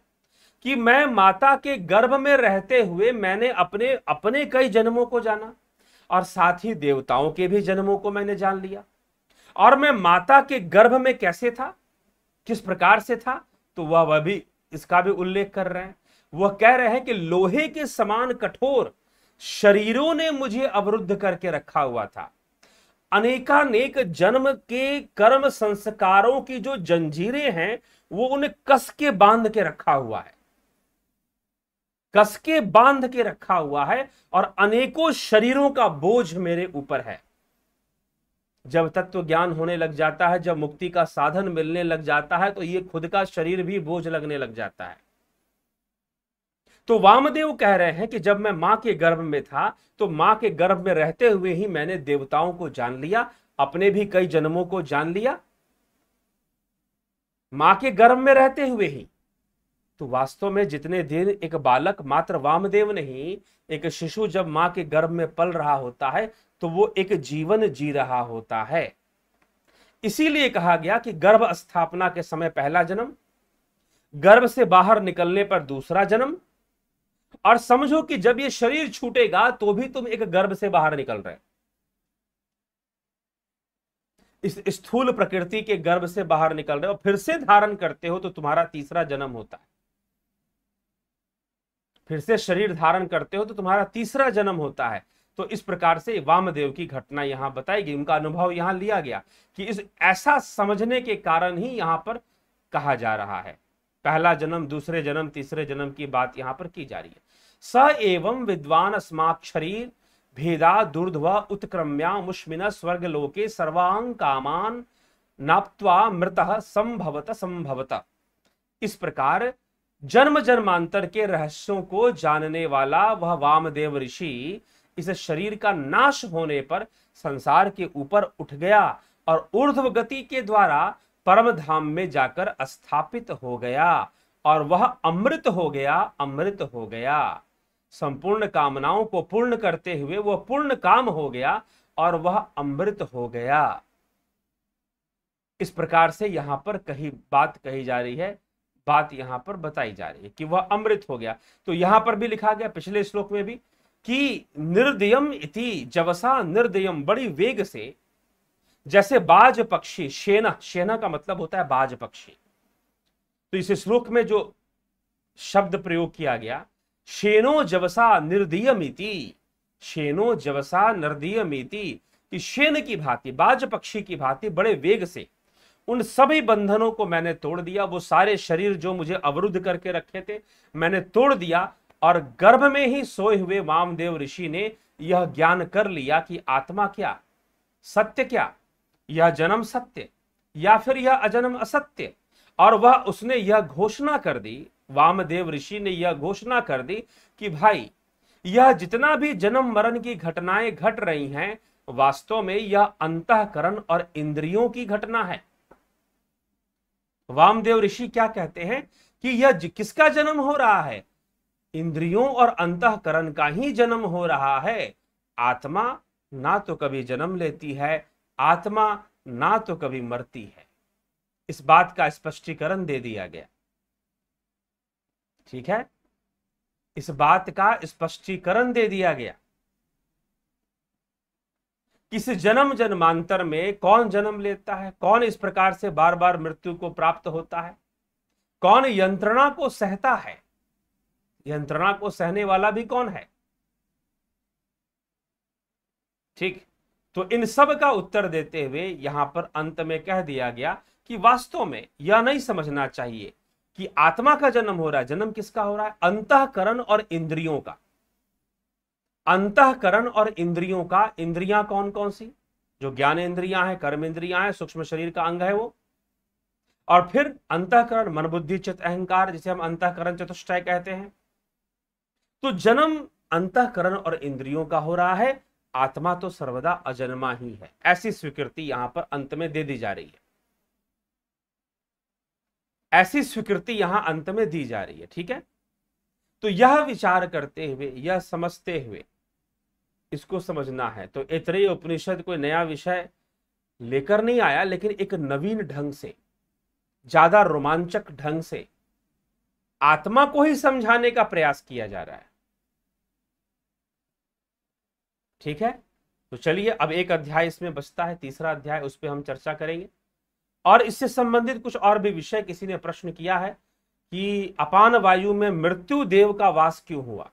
कि मैं माता के गर्भ में रहते हुए मैंने अपने अपने कई जन्मों को जाना और साथ ही देवताओं के भी जन्मों को मैंने जान लिया और मैं माता के गर्भ में कैसे था किस प्रकार से था तो वह वह भी इसका भी उल्लेख कर रहे हैं वह कह रहे हैं कि लोहे के समान कठोर शरीरों ने मुझे अवरुद्ध करके रखा हुआ था अनेकानेक जन्म के कर्म संस्कारों की जो जंजीरें हैं वो उन्हें कस के बांध के रखा हुआ है कस के बांध के रखा हुआ है और अनेकों शरीरों का बोझ मेरे ऊपर है जब तत्व ज्ञान होने लग जाता है जब मुक्ति का साधन मिलने लग जाता है तो ये खुद का शरीर भी बोझ लगने लग जाता है तो वामदेव कह रहे हैं कि जब मैं मां के गर्भ में था तो मां के गर्भ में रहते हुए ही मैंने देवताओं को जान लिया अपने भी कई जन्मों को जान लिया मां के गर्भ में रहते हुए ही तो वास्तव में जितने दिन एक बालक मात्र वामदेव नहीं एक शिशु जब माँ के गर्भ में पल रहा होता है तो वो एक जीवन जी रहा होता है इसीलिए कहा गया कि गर्भ स्थापना के समय पहला जन्म गर्भ से बाहर निकलने पर दूसरा जन्म और समझो कि जब ये शरीर छूटेगा तो भी तुम एक गर्भ से बाहर निकल रहे इस स्थूल प्रकृति के गर्भ से बाहर निकल रहे हो फिर से धारण करते हो तो तुम्हारा तीसरा जन्म होता है फिर से शरीर धारण करते हो तो तुम्हारा तीसरा जन्म होता है तो इस प्रकार से वामदेव की घटना यहाँ बताई गई उनका अनुभव यहाँ लिया गया कि इस ऐसा समझने के कारण ही यहाँ पर कहा जा रहा है पहला जन्म दूसरे जन्म तीसरे जन्म की बात यहाँ पर की जा रही है स एवं विद्वान अस्माक शरीर भेदा दुर्ध्व उत्क्रम्या स्वर्ग लोके सर्वांग कामान नाप्वा मृत संभवत संभवत इस प्रकार जन्म जन्मांतर के रहस्यों को जानने वाला वह वामदेव ऋषि इस शरीर का नाश होने पर संसार के ऊपर उठ गया और ऊर्ध्व गति के द्वारा परम धाम में जाकर स्थापित हो गया और वह अमृत हो गया अमृत हो गया संपूर्ण कामनाओं को पूर्ण करते हुए वह पूर्ण काम हो गया और वह अमृत हो गया इस प्रकार से यहां पर कही बात कही जा रही है बात यहाँ पर बताई जा रही है कि वह अमृत हो गया तो यहाँ पर भी लिखा गया पिछले श्लोक में भी कि निर्दयम इति जवसा निर्दयम बड़ी वेग से जैसे बाज पक्षी शेना शेना का मतलब होता है बाज पक्षी तो इस श्लोक में जो शब्द प्रयोग किया गया शेनो जवसा निर्दयमिति शेनो जवसा निर्दयमिति कि शेन की भांति बाज पक्षी की भांति बड़े वेग से उन सभी बंधनों को मैंने तोड़ दिया वो सारे शरीर जो मुझे अवरुद्ध करके रखे थे मैंने तोड़ दिया और गर्भ में ही सोए हुए वामदेव ऋषि ने यह ज्ञान कर लिया कि आत्मा क्या सत्य क्या यह जन्म सत्य या फिर यह अजन्म असत्य और वह उसने यह घोषणा कर दी वामदेव ऋषि ने यह घोषणा कर दी कि भाई यह जितना भी जन्म मरण की घटनाएं घट रही हैं वास्तव में यह अंतकरण और इंद्रियों की घटना है वामदेव ऋषि क्या कहते हैं कि यज्ञ किसका जन्म हो रहा है इंद्रियों और अंतकरण का ही जन्म हो रहा है आत्मा ना तो कभी जन्म लेती है आत्मा ना तो कभी मरती है इस बात का स्पष्टीकरण दे दिया गया ठीक है इस बात का स्पष्टीकरण दे दिया गया किस जन्म जन्मांतर में कौन जन्म लेता है कौन इस प्रकार से बार बार मृत्यु को प्राप्त होता है कौन यंत्रणा को सहता है यंत्रणा को सहने वाला भी कौन है ठीक तो इन सब का उत्तर देते हुए यहां पर अंत में कह दिया गया कि वास्तव में यह नहीं समझना चाहिए कि आत्मा का जन्म हो रहा है जन्म किसका हो रहा है अंतकरण और इंद्रियों का अंतकरण और इंद्रियों का इंद्रियां कौन कौन सी जो ज्ञान इंद्रियां हैं कर्म इंद्रियां हैं सूक्ष्म शरीर का अंग है वो और फिर अंतकरण मन बुद्धि चित अहंकार जिसे हम अंतकरण चतुष्टय कहते हैं तो जन्म अंतकरण और इंद्रियों का हो रहा है आत्मा तो सर्वदा अजन्मा ही है ऐसी स्वीकृति यहां पर अंत में दे दी जा रही है ऐसी स्वीकृति यहां अंत में दी जा रही है ठीक है तो यह विचार करते हुए यह समझते हुए इसको समझना है तो इतने उपनिषद कोई नया विषय लेकर नहीं आया लेकिन एक नवीन ढंग से ज्यादा रोमांचक ढंग से आत्मा को ही समझाने का प्रयास किया जा रहा है ठीक है तो चलिए अब एक अध्याय इसमें बचता है तीसरा अध्याय उस पर हम चर्चा करेंगे और इससे संबंधित कुछ और भी विषय किसी ने प्रश्न किया है कि अपान वायु में मृत्यु देव का वास क्यों हुआ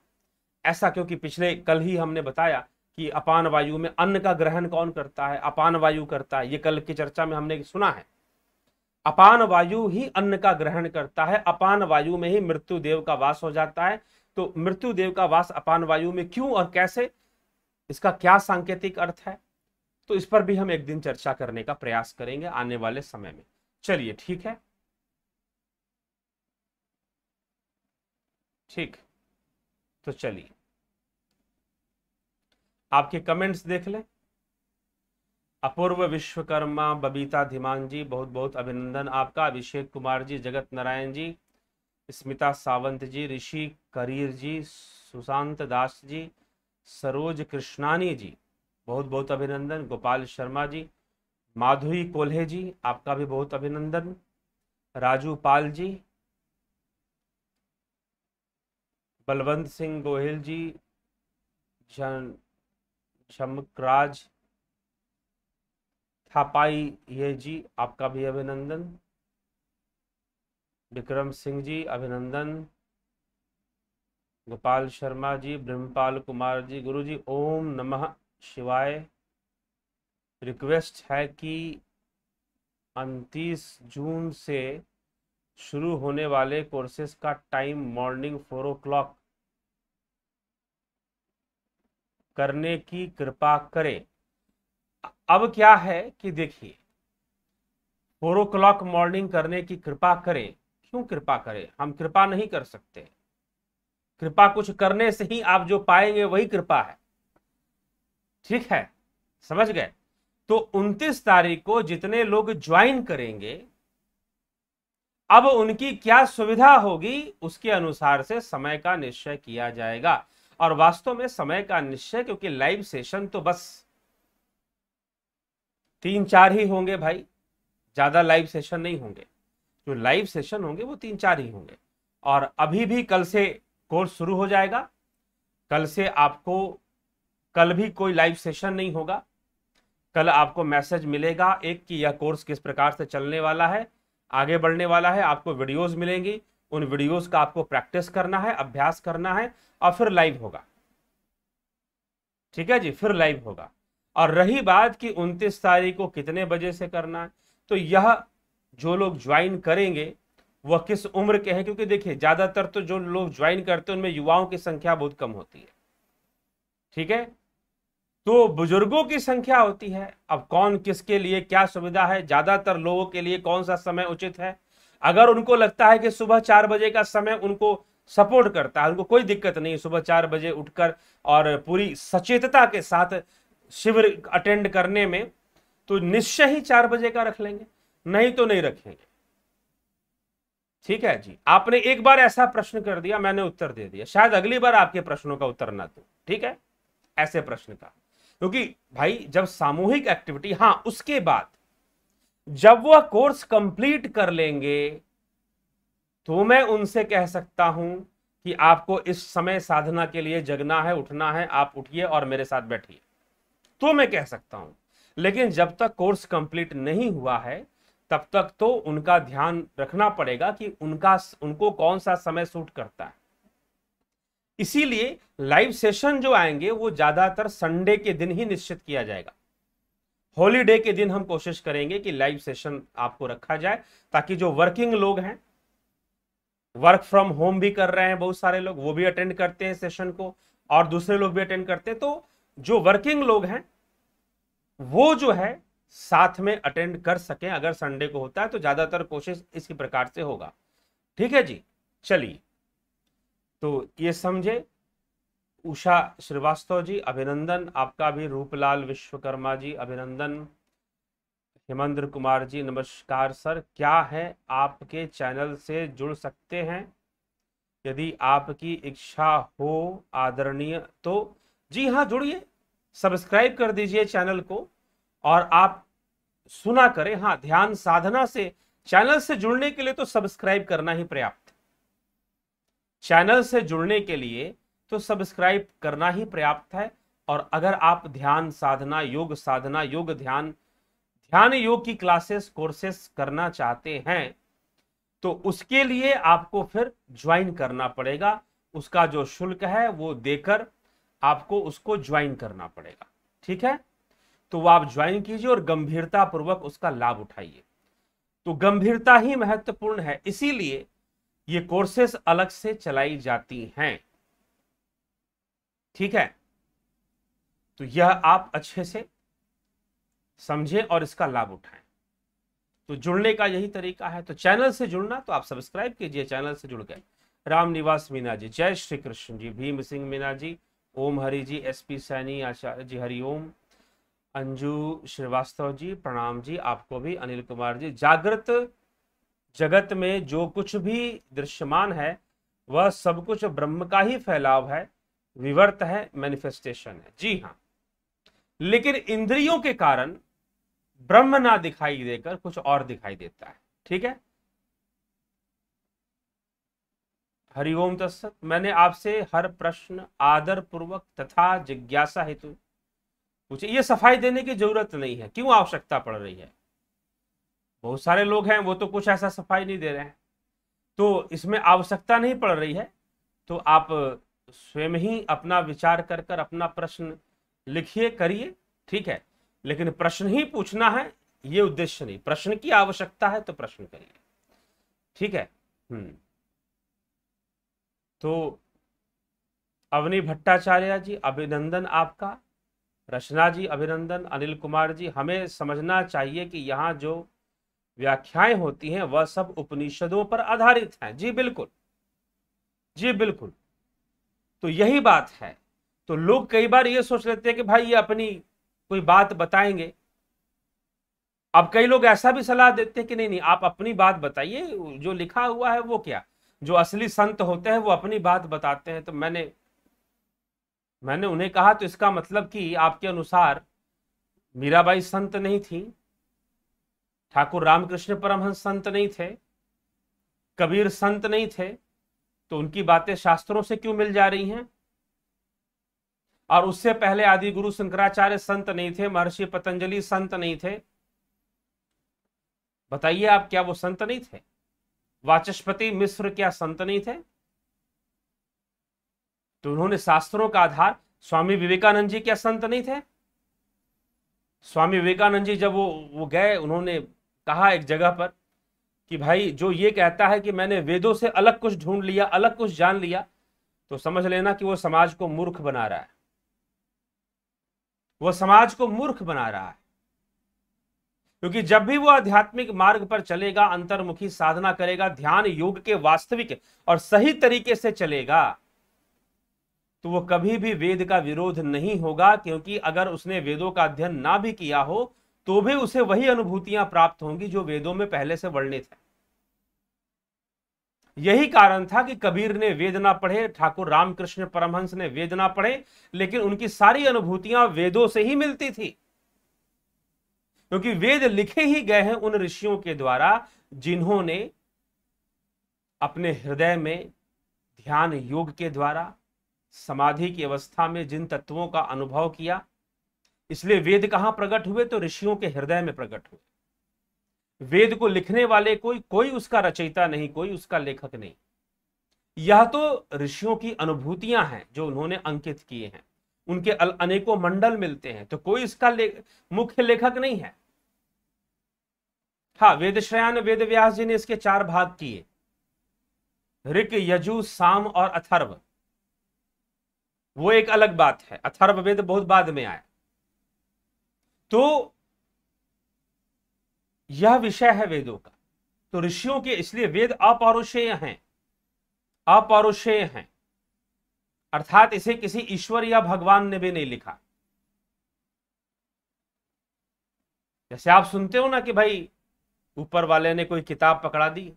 ऐसा क्योंकि पिछले कल ही हमने बताया कि अपान वायु में अन्न का ग्रहण कौन करता है अपान वायु करता है ये कल की चर्चा में हमने सुना है अपान वायु ही अन्न का ग्रहण करता है अपान वायु में ही मृत्यु देव का वास हो जाता है तो मृत्यु देव का वास अपान वायु में क्यों और कैसे इसका क्या सांकेतिक अर्थ है तो इस पर भी हम एक दिन चर्चा करने का प्रयास करेंगे आने वाले समय में चलिए ठीक है ठीक तो चलिए आपके कमेंट्स देख लें अपूर्व विश्वकर्मा बबीता धीमान जी बहुत बहुत अभिनंदन आपका अभिषेक कुमार जी जगत नारायण जी स्मिता सावंत जी ऋषि करीर जी सुशांत दास जी सरोज कृष्णानी जी बहुत बहुत अभिनंदन गोपाल शर्मा जी माधुरी कोल्हे जी आपका भी बहुत अभिनंदन राजू पाल जी बलवंत सिंह गोहिल जी शमकराज थापाई ये जी आपका भी अभिनंदन विक्रम सिंह जी अभिनंदन गोपाल शर्मा जी ब्रह्मपाल कुमार जी गुरु जी ओम नमः शिवाय रिक्वेस्ट है कि उनतीस जून से शुरू होने वाले कोर्सेस का time morning four o'clock करने की कृपा करें अब क्या है कि देखिए फोर ओ क्लॉक मॉर्निंग करने की कृपा करें क्यों कृपा करें हम कृपा नहीं कर सकते कृपा कुछ करने से ही आप जो पाएंगे वही कृपा है ठीक है समझ गए तो 29 तारीख को जितने लोग ज्वाइन करेंगे अब उनकी क्या सुविधा होगी उसके अनुसार से समय का निश्चय किया जाएगा और वास्तव में समय का निश्चय क्योंकि लाइव सेशन तो बस तीन चार ही होंगे भाई ज्यादा लाइव सेशन नहीं होंगे जो लाइव सेशन होंगे वो तीन चार ही होंगे और अभी भी कल से कोर्स शुरू हो जाएगा कल से आपको कल भी कोई लाइव सेशन नहीं होगा कल आपको मैसेज मिलेगा एक कि यह कोर्स किस प्रकार से चलने वाला है आगे बढ़ने वाला है आपको वीडियोस मिलेंगी उन वीडियोस का आपको प्रैक्टिस करना है अभ्यास करना है और फिर लाइव होगा ठीक है जी फिर लाइव होगा और रही बात कि उनतीस तारीख को कितने बजे से करना है तो यह जो लोग ज्वाइन करेंगे वह किस उम्र के हैं क्योंकि देखिए ज़्यादातर तो जो लोग ज्वाइन करते हैं उनमें युवाओं की संख्या बहुत कम होती है ठीक है तो बुजुर्गों की संख्या होती है अब कौन किसके लिए क्या सुविधा है ज्यादातर लोगों के लिए कौन सा समय उचित है अगर उनको लगता है कि सुबह चार बजे का समय उनको सपोर्ट करता है उनको कोई दिक्कत नहीं सुबह चार बजे उठकर और पूरी सचेतता के साथ शिविर अटेंड करने में तो निश्चय ही चार बजे का रख लेंगे नहीं तो नहीं रखेंगे ठीक है जी आपने एक बार ऐसा प्रश्न कर दिया मैंने उत्तर दे दिया शायद अगली बार आपके प्रश्नों का उत्तर ना दो ठीक है ऐसे प्रश्न का क्योंकि भाई जब सामूहिक एक्टिविटी हां उसके बाद जब वह कोर्स कंप्लीट कर लेंगे तो मैं उनसे कह सकता हूं कि आपको इस समय साधना के लिए जगना है उठना है आप उठिए और मेरे साथ बैठिए तो मैं कह सकता हूं लेकिन जब तक कोर्स कंप्लीट नहीं हुआ है तब तक तो उनका ध्यान रखना पड़ेगा कि उनका उनको कौन सा समय सूट करता है इसीलिए लाइव सेशन जो आएंगे वो ज्यादातर संडे के दिन ही निश्चित किया जाएगा हॉलीडे के दिन हम कोशिश करेंगे कि लाइव सेशन आपको रखा जाए ताकि जो वर्किंग लोग हैं वर्क फ्रॉम होम भी कर रहे हैं बहुत सारे लोग वो भी अटेंड करते हैं सेशन को और दूसरे लोग भी अटेंड करते हैं तो जो वर्किंग लोग हैं वो जो है साथ में अटेंड कर सकें अगर संडे को होता है तो ज्यादातर कोशिश इसी प्रकार से होगा ठीक है जी चलिए तो ये समझे उषा श्रीवास्तव जी अभिनंदन आपका भी रूपलाल विश्वकर्मा जी अभिनंदन हेमंद्र कुमार जी नमस्कार सर क्या है आपके चैनल से जुड़ सकते हैं यदि आपकी इच्छा हो आदरणीय तो जी हाँ जुड़िए सब्सक्राइब कर दीजिए चैनल को और आप सुना करें हाँ ध्यान साधना से चैनल से जुड़ने के लिए तो सब्सक्राइब करना ही पर्याप्त चैनल से जुड़ने के लिए तो सब्सक्राइब करना ही पर्याप्त है और अगर आप ध्यान साधना योग साधना योग ध्यान ध्यान योग की क्लासेस कोर्सेस करना चाहते हैं तो उसके लिए आपको फिर ज्वाइन करना पड़ेगा उसका जो शुल्क है वो देकर आपको उसको ज्वाइन करना पड़ेगा ठीक है तो वो आप ज्वाइन कीजिए और गंभीरता पूर्वक उसका लाभ उठाइए तो गंभीरता ही महत्वपूर्ण है इसीलिए ये कोर्सेस अलग से चलाई जाती हैं ठीक है तो यह आप अच्छे से समझें और इसका लाभ उठाएं तो जुड़ने का यही तरीका है तो चैनल से जुड़ना तो आप सब्सक्राइब कीजिए चैनल से जुड़ गए राम निवास मीना जी जय श्री कृष्ण जी भीम सिंह मीना जी ओम हरि जी एस पी सैनी आचार्य जी हरिओम अंजू श्रीवास्तव जी प्रणाम जी आपको भी अनिल कुमार जी जागृत जगत में जो कुछ भी दृश्यमान है वह सब कुछ ब्रह्म का ही फैलाव है विवर्त है मैनिफेस्टेशन है जी हाँ लेकिन इंद्रियों के कारण ब्रह्म ना दिखाई देकर कुछ और दिखाई देता है ठीक है हरिओम तस्सत मैंने आपसे हर प्रश्न आदर पूर्वक तथा जिज्ञासा हेतु पूछे ये सफाई देने की जरूरत नहीं है क्यों आवश्यकता पड़ रही है बहुत सारे लोग हैं वो तो कुछ ऐसा सफाई नहीं दे रहे हैं तो इसमें आवश्यकता नहीं पड़ रही है तो आप स्वयं ही अपना विचार कर कर अपना प्रश्न लिखिए करिए ठीक है लेकिन प्रश्न ही पूछना है ये उद्देश्य नहीं प्रश्न की आवश्यकता है तो प्रश्न करिए ठीक है हम्म तो अवनी भट्टाचार्य जी अभिनंदन आपका रचना जी अभिनंदन अनिल कुमार जी हमें समझना चाहिए कि यहाँ जो व्याख्याएं होती हैं वह सब उपनिषदों पर आधारित हैं जी बिल्कुल जी बिल्कुल तो यही बात है तो लोग कई बार ये सोच लेते हैं कि भाई ये अपनी कोई बात बताएंगे अब कई लोग ऐसा भी सलाह देते हैं कि नहीं नहीं आप अपनी बात बताइए जो लिखा हुआ है वो क्या जो असली संत होते हैं वो अपनी बात बताते हैं तो मैंने मैंने उन्हें कहा तो इसका मतलब कि आपके अनुसार मीराबाई संत नहीं थी ठाकुर रामकृष्ण परमहंस संत नहीं थे कबीर संत नहीं थे तो उनकी बातें शास्त्रों से क्यों मिल जा रही हैं और उससे पहले आदि गुरु शंकराचार्य संत नहीं थे महर्षि पतंजलि संत नहीं थे बताइए आप क्या वो संत नहीं थे वाचस्पति मिश्र क्या संत नहीं थे तो उन्होंने शास्त्रों का आधार स्वामी विवेकानंद जी क्या संत नहीं थे स्वामी विवेकानंद जी जब वो वो गए उन्होंने कहा एक जगह पर कि भाई जो ये कहता है कि मैंने वेदों से अलग कुछ ढूंढ लिया अलग कुछ जान लिया तो समझ लेना कि वो समाज को मूर्ख बना रहा है वो समाज को मूर्ख बना रहा है क्योंकि जब भी वो आध्यात्मिक मार्ग पर चलेगा अंतर्मुखी साधना करेगा ध्यान योग के वास्तविक और सही तरीके से चलेगा तो वो कभी भी वेद का विरोध नहीं होगा क्योंकि अगर उसने वेदों का अध्ययन ना भी किया हो तो भी उसे वही अनुभूतियां प्राप्त होंगी जो वेदों में पहले से वर्णित है यही कारण था कि कबीर ने वेद ना पढ़े ठाकुर रामकृष्ण परमहंस ने वेद ना पढ़े लेकिन उनकी सारी अनुभूतियां वेदों से ही मिलती थी क्योंकि वेद लिखे ही गए हैं उन ऋषियों के द्वारा जिन्होंने अपने हृदय में ध्यान योग के द्वारा समाधि की अवस्था में जिन तत्वों का अनुभव किया इसलिए वेद कहाँ प्रकट हुए तो ऋषियों के हृदय में प्रकट हुए वेद को लिखने वाले कोई कोई उसका रचयिता नहीं कोई उसका लेखक नहीं यह तो ऋषियों की अनुभूतियां हैं जो उन्होंने अंकित किए हैं उनके अनेकों मंडल मिलते हैं तो कोई इसका ले, मुख्य लेखक नहीं है हाँ वेद श्रयान वेद व्यास जी ने इसके चार भाग किए ऋक यजु साम और अथर्व वो एक अलग बात है अथर्व वेद बहुत बाद में आया तो यह विषय है वेदों का तो ऋषियों के इसलिए वेद अपौरुषेय हैं अपौरुषेय हैं अर्थात इसे किसी ईश्वर या भगवान ने भी नहीं लिखा जैसे आप सुनते हो ना कि भाई ऊपर वाले ने कोई किताब पकड़ा दी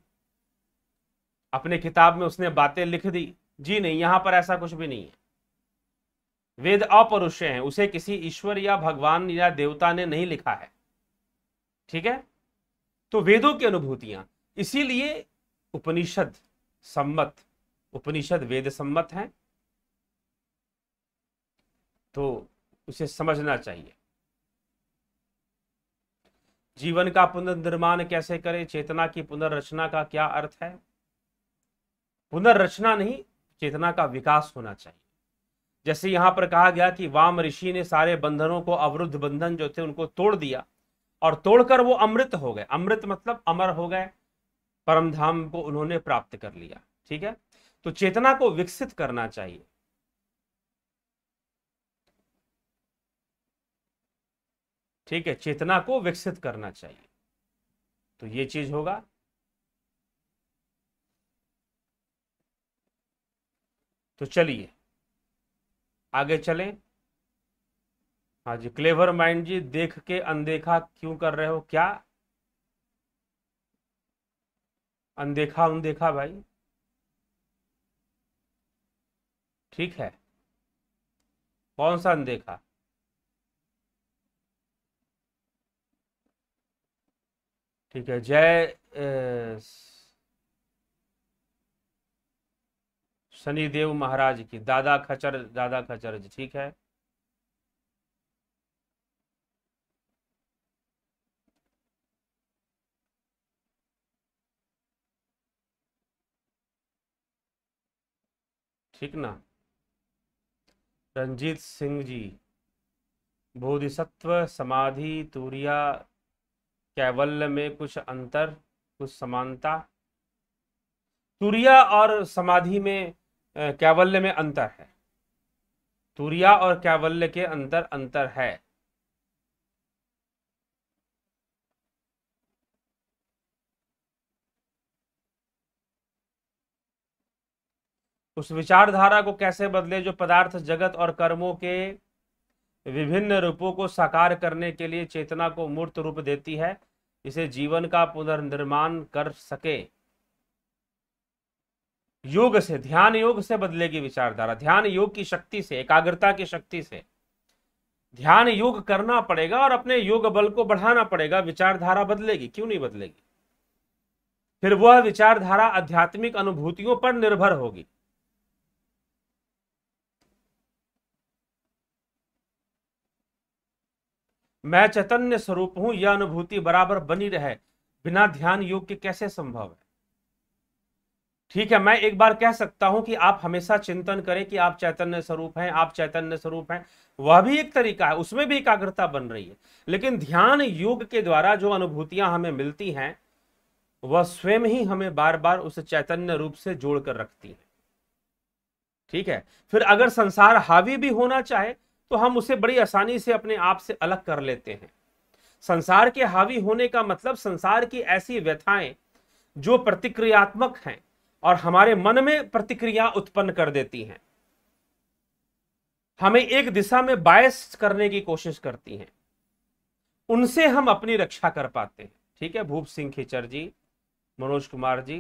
अपने किताब में उसने बातें लिख दी जी नहीं यहां पर ऐसा कुछ भी नहीं है वेद अपरुष्य हैं उसे किसी ईश्वर या भगवान या देवता ने नहीं लिखा है ठीक है तो वेदों की अनुभूतियां इसीलिए उपनिषद सम्मत उपनिषद वेद सम्मत हैं तो उसे समझना चाहिए जीवन का पुनर्निर्माण कैसे करें चेतना की पुनर्रचना का क्या अर्थ है पुनर्रचना नहीं चेतना का विकास होना चाहिए जैसे यहां पर कहा गया कि वाम ऋषि ने सारे बंधनों को अवरुद्ध बंधन जो थे उनको तोड़ दिया और तोड़कर वो अमृत हो गए अमृत मतलब अमर हो गए परम धाम को उन्होंने प्राप्त कर लिया ठीक है तो चेतना को विकसित करना चाहिए ठीक है चेतना को विकसित करना चाहिए तो ये चीज होगा तो चलिए आगे चलें हाँ जी क्लेवर माइंड जी देख के अनदेखा क्यों कर रहे हो क्या अनदेखा उनदेखा भाई ठीक है कौन सा अनदेखा ठीक है जय शनिदेव महाराज की दादा खचर दादा खचर ठीक है ठीक ना रंजीत सिंह जी बोधिसत्व समाधि तूरिया कैवल्य में कुछ अंतर कुछ समानता तुरिया और समाधि में कैवल्य में अंतर है तुरिया और कैवल्य के अंतर अंतर है उस विचारधारा को कैसे बदले जो पदार्थ जगत और कर्मों के विभिन्न रूपों को साकार करने के लिए चेतना को मूर्त रूप देती है इसे जीवन का पुनर्निर्माण कर सके योग से ध्यान योग से बदलेगी विचारधारा ध्यान योग की शक्ति से एकाग्रता की शक्ति से ध्यान योग करना पड़ेगा और अपने योग बल को बढ़ाना पड़ेगा विचारधारा बदलेगी क्यों नहीं बदलेगी फिर वह विचारधारा आध्यात्मिक अनुभूतियों पर निर्भर होगी मैं चैतन्य स्वरूप हूं यह अनुभूति बराबर बनी रहे बिना ध्यान योग के कैसे संभव है ठीक है मैं एक बार कह सकता हूं कि आप हमेशा चिंतन करें कि आप चैतन्य स्वरूप हैं आप चैतन्य स्वरूप हैं वह भी एक तरीका है उसमें भी एकाग्रता बन रही है लेकिन ध्यान योग के द्वारा जो अनुभूतियां हमें मिलती हैं वह स्वयं ही हमें बार बार उस चैतन्य रूप से जोड़कर रखती है ठीक है फिर अगर संसार हावी भी होना चाहे तो हम उसे बड़ी आसानी से अपने आप से अलग कर लेते हैं संसार के हावी होने का मतलब संसार की ऐसी व्यथाएं जो प्रतिक्रियात्मक हैं और हमारे मन में प्रतिक्रिया उत्पन्न कर देती हैं हमें एक दिशा में बायस करने की कोशिश करती हैं उनसे हम अपनी रक्षा कर पाते हैं ठीक है भूप सिंह खिचर जी मनोज कुमार जी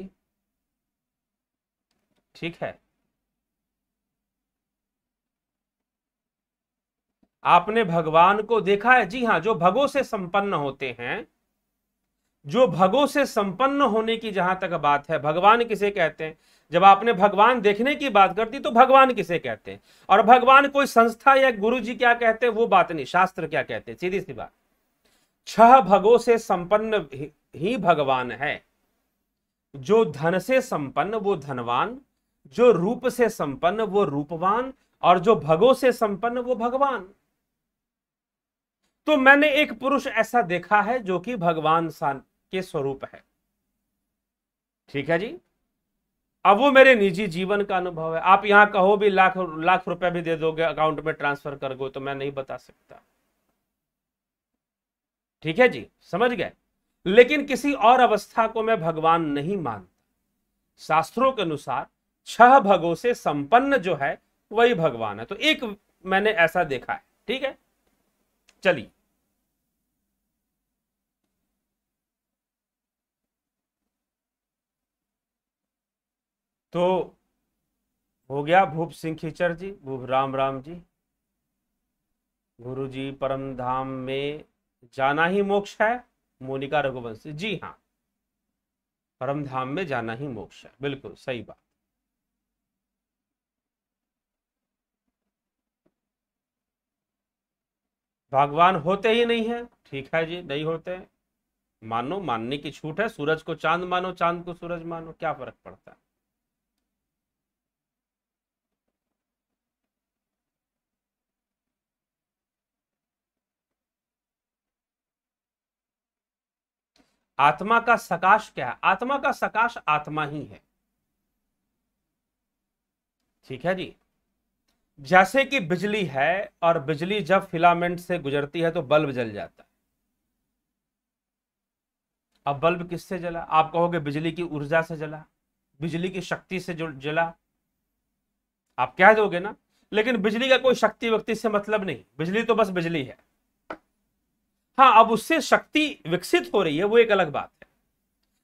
ठीक है आपने भगवान को देखा है जी हाँ जो भगों से संपन्न होते हैं जो भगों से संपन्न होने की जहां तक बात है भगवान किसे कहते हैं जब आपने भगवान देखने की बात कर दी तो भगवान किसे कहते हैं और भगवान कोई संस्था या गुरु जी क्या कहते हैं वो बात नहीं शास्त्र क्या कहते हैं सीधी सी बात छह भगों से संपन्न ही भगवान है जो धन से संपन्न वो धनवान जो रूप से संपन्न वो रूपवान और जो भगों से संपन्न वो भगवान तो मैंने एक पुरुष ऐसा देखा है जो कि भगवान सा के स्वरूप है ठीक है जी अब वो मेरे निजी जीवन का अनुभव है आप यहां कहो भी लाख लाख रुपए भी दे दोगे अकाउंट में ट्रांसफर कर गो तो मैं नहीं बता सकता ठीक है जी समझ गए लेकिन किसी और अवस्था को मैं भगवान नहीं मानता शास्त्रों के अनुसार छह भगों से संपन्न जो है वही भगवान है तो एक मैंने ऐसा देखा है ठीक है चलिए तो हो गया भूप सिंह खीचर जी भूप राम राम जी गुरु जी परम धाम में जाना ही मोक्ष है मोनिका रघुवंशी जी हाँ परम धाम में जाना ही मोक्ष है बिल्कुल सही बात भगवान होते ही नहीं है ठीक है जी नहीं होते मानो मानने की छूट है सूरज को चांद मानो चांद को सूरज मानो क्या फर्क पड़ता है आत्मा का सकाश क्या है आत्मा का सकाश आत्मा ही है ठीक है जी जैसे कि बिजली है और बिजली जब फिलामेंट से गुजरती है तो बल्ब जल जाता है अब बल्ब किससे जला आप कहोगे बिजली की ऊर्जा से जला बिजली की शक्ति से जला आप कह दोगे ना लेकिन बिजली का कोई शक्ति व्यक्ति से मतलब नहीं बिजली तो बस बिजली है हाँ अब उससे शक्ति विकसित हो रही है वो एक अलग बात है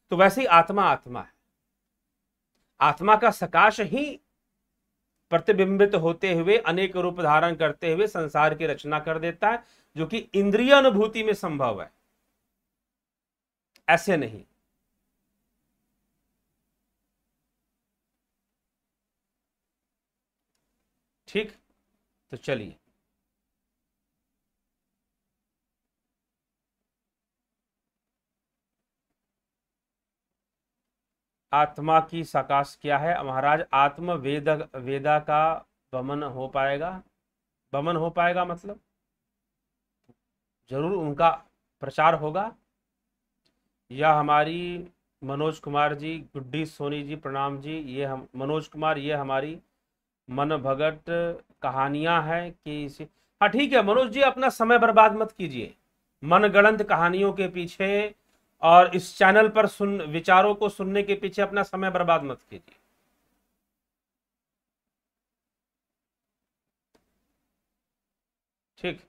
तो वैसे ही आत्मा आत्मा है आत्मा का सकाश ही प्रतिबिंबित होते हुए अनेक रूप धारण करते हुए संसार की रचना कर देता है जो कि इंद्रिय अनुभूति में संभव है ऐसे नहीं ठीक तो चलिए आत्मा की साकाश क्या है महाराज आत्म वेद वेदा का बमन हो पाएगा बमन हो पाएगा मतलब जरूर उनका प्रचार होगा या हमारी मनोज कुमार जी गुड्डी सोनी जी प्रणाम जी ये हम मनोज कुमार ये हमारी मन भगत कहानियां हैं कि हाँ ठीक है मनोज जी अपना समय बर्बाद मत कीजिए मनगणंत कहानियों के पीछे और इस चैनल पर सुन विचारों को सुनने के पीछे अपना समय बर्बाद मत कीजिए ठीक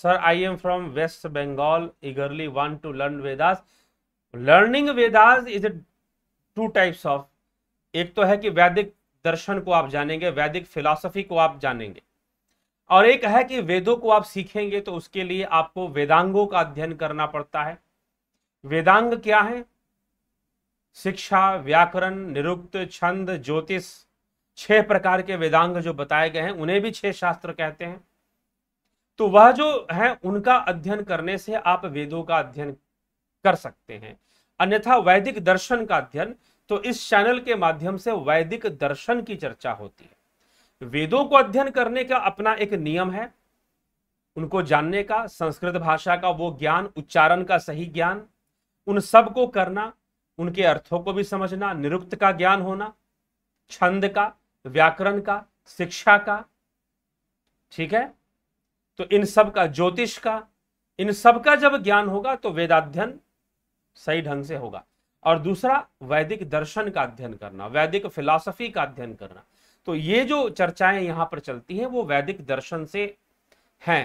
sir I am from West Bengal eagerly want to learn Vedas learning Vedas is two types of एक तो है कि वैदिक दर्शन को आप जानेंगे वैदिक फिलॉसफी को आप जानेंगे और एक है कि वेदों को आप सीखेंगे तो उसके लिए आपको वेदांगों का अध्ययन करना पड़ता है वेदांग क्या है शिक्षा व्याकरण निरुक्त छंद ज्योतिष छह प्रकार के वेदांग जो बताए गए हैं उन्हें भी छह शास्त्र कहते हैं तो वह जो है उनका अध्ययन करने से आप वेदों का अध्ययन कर सकते हैं अन्यथा वैदिक दर्शन का अध्ययन तो इस चैनल के माध्यम से वैदिक दर्शन की चर्चा होती है वेदों को अध्ययन करने का अपना एक नियम है उनको जानने का संस्कृत भाषा का वो ज्ञान उच्चारण का सही ज्ञान उन सब को करना उनके अर्थों को भी समझना निरुक्त का ज्ञान होना छंद का व्याकरण का शिक्षा का ठीक है तो इन सब का ज्योतिष का इन सब का जब ज्ञान होगा तो वेदाध्ययन सही ढंग से होगा और दूसरा वैदिक दर्शन का अध्ययन करना वैदिक फिलॉसफी का अध्ययन करना तो ये जो चर्चाएं यहाँ पर चलती हैं वो वैदिक दर्शन से हैं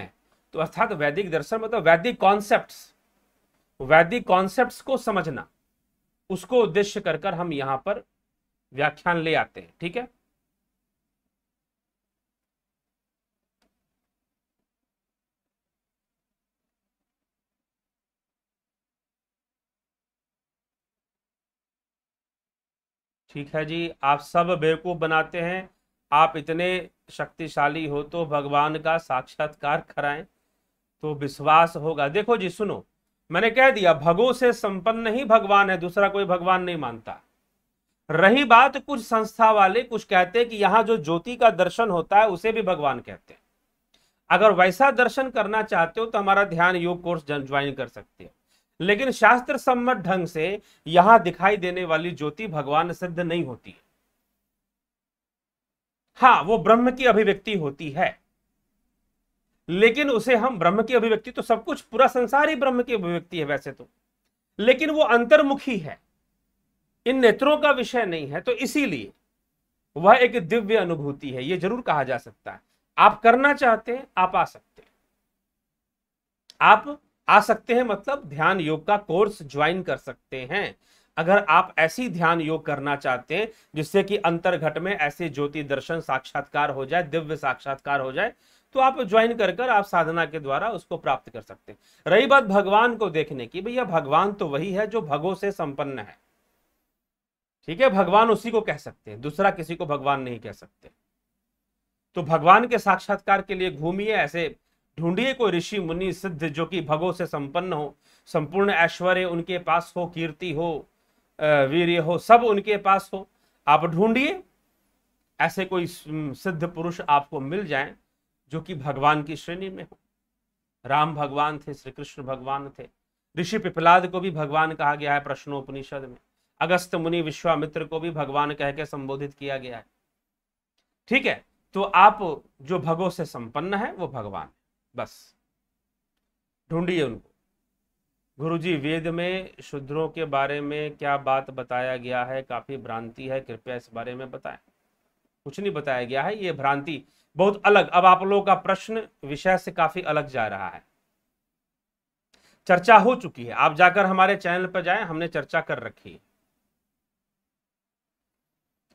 तो अर्थात वैदिक दर्शन मतलब वैदिक कॉन्सेप्ट वैदिक कॉन्सेप्ट को समझना उसको उद्देश्य कर कर हम यहाँ पर व्याख्यान ले आते हैं ठीक है ठीक है जी आप सब बेवकूफ़ बनाते हैं आप इतने शक्तिशाली हो तो भगवान का साक्षात्कार कराएं तो विश्वास होगा देखो जी सुनो मैंने कह दिया भगों से संपन्न ही भगवान है दूसरा कोई भगवान नहीं मानता रही बात कुछ संस्था वाले कुछ कहते हैं कि यहाँ जो ज्योति का दर्शन होता है उसे भी भगवान कहते हैं अगर वैसा दर्शन करना चाहते हो तो हमारा ध्यान योग कोर्स ज्वाइन कर सकते हो लेकिन शास्त्र सम्मत ढंग से यहां दिखाई देने वाली ज्योति भगवान सिद्ध नहीं होती हाँ वो ब्रह्म की अभिव्यक्ति होती है लेकिन उसे हम ब्रह्म की अभिव्यक्ति तो सब कुछ पूरा संसार ही ब्रह्म की अभिव्यक्ति है वैसे तो लेकिन वो अंतर्मुखी है इन नेत्रों का विषय नहीं है तो इसीलिए वह एक दिव्य अनुभूति है यह जरूर कहा जा सकता है आप करना चाहते हैं आप आ सकते हैं आप आ सकते हैं मतलब ध्यान योग का कोर्स ज्वाइन कर सकते हैं अगर आप ऐसी ध्यान योग करना चाहते हैं जिससे कि अंतर्घट में ऐसे ज्योति दर्शन साक्षात्कार हो जाए दिव्य साक्षात्कार हो जाए तो आप ज्वाइन कर कर आप साधना के द्वारा उसको प्राप्त कर सकते हैं रही बात भगवान को देखने की भैया भगवान तो वही है जो भगो से संपन्न है ठीक है भगवान उसी को कह सकते हैं दूसरा किसी को भगवान नहीं कह सकते तो भगवान के साक्षात्कार के लिए घूमिए ऐसे ढूंढिए कोई ऋषि मुनि सिद्ध जो कि भगो से संपन्न हो संपूर्ण ऐश्वर्य उनके पास हो कीर्ति हो वीर हो सब उनके पास हो आप ढूंढिए ऐसे कोई सिद्ध पुरुष आपको मिल जाए जो कि भगवान की श्रेणी में हो राम भगवान थे श्री कृष्ण भगवान थे ऋषि पिपलाद को भी भगवान कहा गया है प्रश्नोपनिषद में अगस्त मुनि विश्वामित्र को भी भगवान कह के संबोधित किया गया है ठीक है तो आप जो भगो से संपन्न है वो भगवान बस ढूंढिए उनको गुरुजी वेद में शूद्रों के बारे में क्या बात बताया गया है काफ़ी भ्रांति है कृपया इस बारे में बताएं कुछ नहीं बताया गया है ये भ्रांति बहुत अलग अब आप लोगों का प्रश्न विषय से काफ़ी अलग जा रहा है चर्चा हो चुकी है आप जाकर हमारे चैनल पर जाएं हमने चर्चा कर रखी है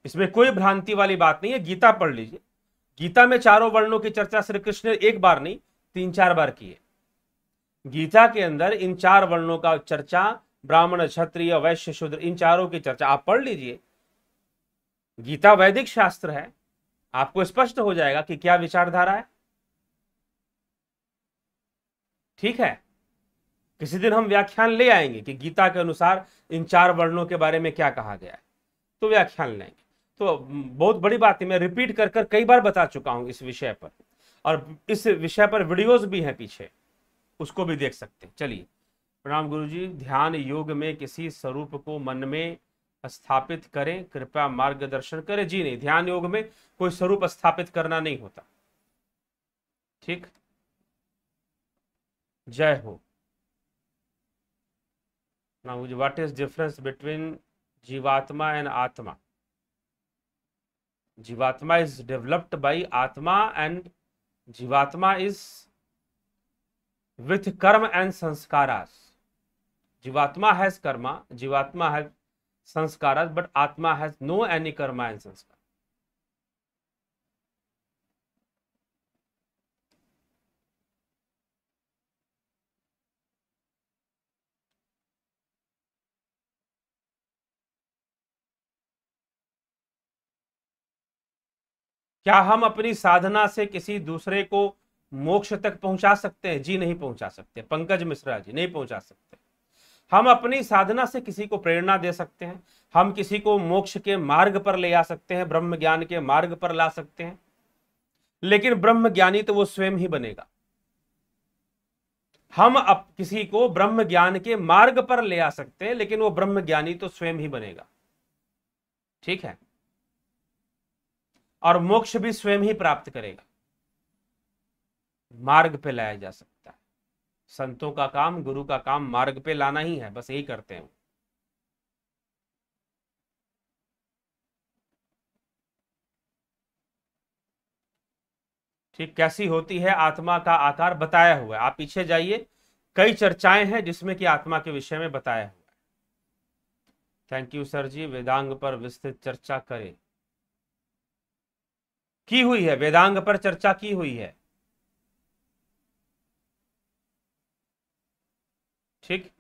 इसमें कोई भ्रांति वाली बात नहीं है गीता पढ़ लीजिए गीता में चारों वर्णों की चर्चा श्री कृष्ण ने एक बार नहीं तीन चार बार किए गीता के अंदर इन चार वर्णों का चर्चा ब्राह्मण क्षत्रिय वैश्य शुद्र इन चारों की चर्चा आप पढ़ लीजिए गीता वैदिक शास्त्र है आपको स्पष्ट हो जाएगा कि क्या विचारधारा है ठीक है किसी दिन हम व्याख्यान ले आएंगे कि गीता के अनुसार इन चार वर्णों के बारे में क्या कहा गया है तो व्याख्यान लेंगे तो बहुत बड़ी बात है मैं रिपीट कर कर कई बार बता चुका हूं इस विषय पर और इस विषय पर वीडियोस भी हैं पीछे उसको भी देख सकते हैं चलिए प्रणाम गुरु जी ध्यान योग में किसी स्वरूप को मन में स्थापित करें कृपया मार्गदर्शन करें जी नहीं ध्यान योग में कोई स्वरूप स्थापित करना नहीं होता ठीक जय हो now what is difference between jivatma and atma jivatma is developed by atma and jivatma is with karma and sanskaras jivatma has karma jivatma has sanskaras but atma has no any karma and sanskar क्या हम अपनी साधना से किसी दूसरे को मोक्ष तक पहुंचा सकते हैं जी नहीं पहुंचा सकते पंकज मिश्रा जी नहीं पहुंचा सकते हम अपनी साधना से किसी को प्रेरणा दे सकते हैं हम किसी को मोक्ष के मार्ग पर ले आ सकते हैं ब्रह्म ज्ञान के मार्ग पर ला सकते हैं लेकिन ब्रह्म ज्ञानी तो वो स्वयं ही बनेगा हम अब किसी को ब्रह्म ज्ञान के मार्ग पर ले आ सकते हैं लेकिन वो ब्रह्म ज्ञानी तो स्वयं ही बनेगा ठीक है और मोक्ष भी स्वयं ही प्राप्त करेगा मार्ग पे लाया जा सकता है संतों का काम गुरु का काम मार्ग पे लाना ही है बस यही करते हैं ठीक कैसी होती है आत्मा का आकार बताया हुआ है आप पीछे जाइए कई चर्चाएं हैं जिसमें कि आत्मा के विषय में बताया हुआ है थैंक यू सर जी वेदांग पर विस्तृत चर्चा करें की हुई है वेदांग पर चर्चा की हुई है ठीक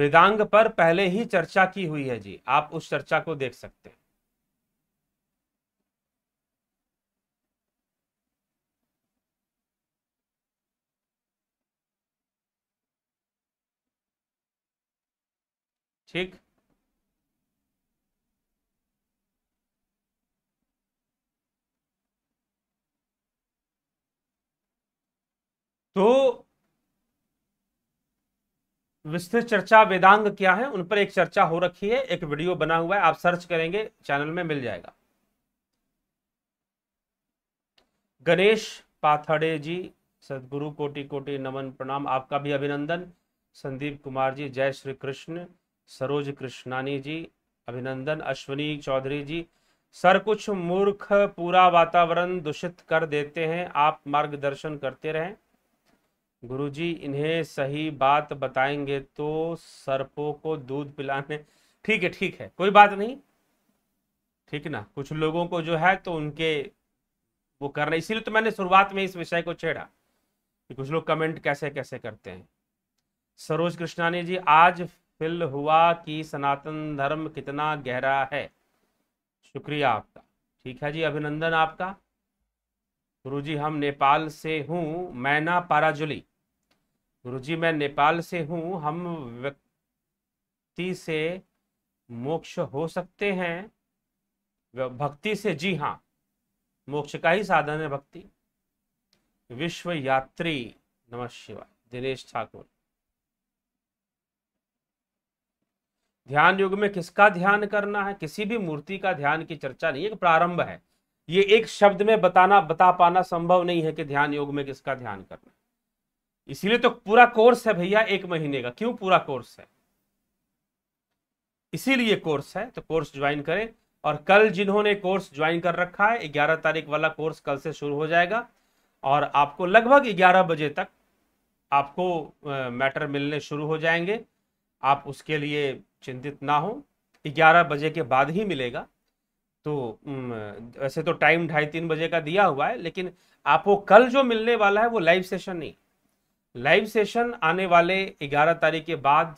वेदांग पर पहले ही चर्चा की हुई है जी आप उस चर्चा को देख सकते हैं ठीक तो विस्तृत चर्चा वेदांग क्या है उन पर एक चर्चा हो रखी है एक वीडियो बना हुआ है आप सर्च करेंगे चैनल में मिल जाएगा गणेश पाथड़े जी सदगुरु कोटि कोटि नमन प्रणाम आपका भी अभिनंदन संदीप कुमार जी जय श्री कृष्ण सरोज कृष्णानी जी अभिनंदन अश्वनी चौधरी जी सर कुछ मूर्ख पूरा वातावरण दूषित कर देते हैं आप मार्गदर्शन करते रहें गुरुजी इन्हें सही बात बताएंगे तो सर्पों को दूध पिलाने ठीक है ठीक है कोई बात नहीं ठीक ना कुछ लोगों को जो है तो उनके वो कर रहे इसीलिए तो मैंने शुरुआत में इस विषय को छेड़ा कि कुछ लोग कमेंट कैसे कैसे करते हैं सरोज कृष्णानी जी आज फिल हुआ कि सनातन धर्म कितना गहरा है शुक्रिया आपका ठीक है जी अभिनंदन आपका गुरु जी हम नेपाल से हूँ मैना पाराजुली गुरुजी मैं नेपाल से हूँ हम व्यक्ति से मोक्ष हो सकते हैं भक्ति से जी हाँ मोक्ष का ही साधन है भक्ति विश्व यात्री नम शिवाय दिनेश ठाकुर ध्यान युग में किसका ध्यान करना है किसी भी मूर्ति का ध्यान की चर्चा नहीं है प्रारंभ है ये एक शब्द में बताना बता पाना संभव नहीं है कि ध्यान योग में किसका ध्यान करना है इसीलिए तो पूरा कोर्स है भैया एक महीने का क्यों पूरा कोर्स है इसीलिए कोर्स है तो कोर्स ज्वाइन करें और कल जिन्होंने कोर्स ज्वाइन कर रखा है 11 तारीख वाला कोर्स कल से शुरू हो जाएगा और आपको लगभग 11 बजे तक आपको मैटर मिलने शुरू हो जाएंगे आप उसके लिए चिंतित ना हो 11 बजे के बाद ही मिलेगा तो वैसे तो टाइम ढाई तीन बजे का दिया हुआ है लेकिन आपको कल जो मिलने वाला है वो लाइव सेशन नहीं लाइव सेशन आने वाले 11 तारीख के बाद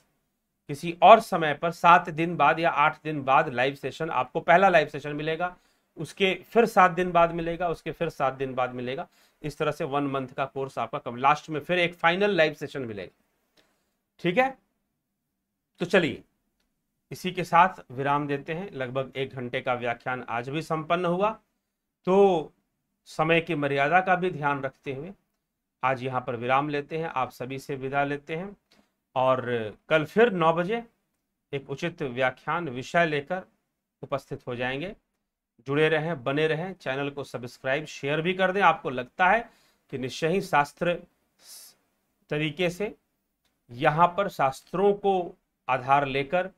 किसी और समय पर सात दिन बाद या आठ दिन बाद लाइव सेशन आपको पहला लाइव सेशन मिलेगा उसके फिर सात दिन बाद मिलेगा उसके फिर सात दिन बाद मिलेगा इस तरह से वन मंथ का कोर्स आपका कम लास्ट में फिर एक फाइनल लाइव सेशन मिलेगा ठीक है तो चलिए इसी के साथ विराम देते हैं लगभग एक घंटे का व्याख्यान आज भी संपन्न हुआ तो समय की मर्यादा का भी ध्यान रखते हुए आज यहाँ पर विराम लेते हैं आप सभी से विदा लेते हैं और कल फिर नौ बजे एक उचित व्याख्यान विषय लेकर उपस्थित हो जाएंगे जुड़े रहें बने रहें चैनल को सब्सक्राइब शेयर भी कर दें आपको लगता है कि निश्चय ही शास्त्र तरीके से यहाँ पर शास्त्रों को आधार लेकर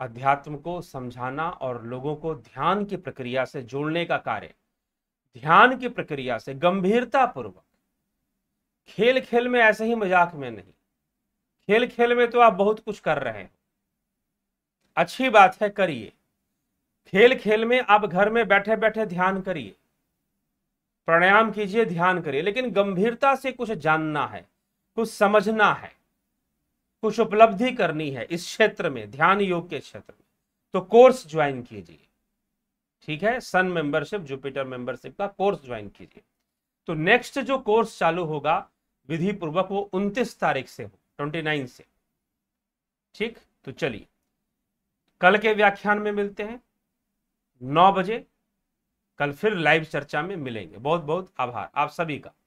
अध्यात्म को समझाना और लोगों को ध्यान की प्रक्रिया से जोड़ने का कार्य ध्यान की प्रक्रिया से गंभीरता पूर्वक खेल खेल में ऐसे ही मजाक में नहीं खेल खेल में तो आप बहुत कुछ कर रहे हैं अच्छी बात है करिए खेल खेल में आप घर में बैठे बैठे ध्यान करिए प्राणायाम कीजिए ध्यान करिए लेकिन गंभीरता से कुछ जानना है कुछ समझना है कुछ उपलब्धि करनी है इस क्षेत्र में ध्यान योग के क्षेत्र में तो कोर्स ज्वाइन कीजिए ठीक है सन मेंबरशिप जुपिटर मेंबरशिप का कोर्स ज्वाइन कीजिए तो नेक्स्ट जो कोर्स चालू होगा विधि पूर्वक वो उन्तीस तारीख से हो ट्वेंटी नाइन से ठीक तो चलिए कल के व्याख्यान में मिलते हैं नौ बजे कल फिर लाइव चर्चा में मिलेंगे बहुत बहुत आभार आप सभी का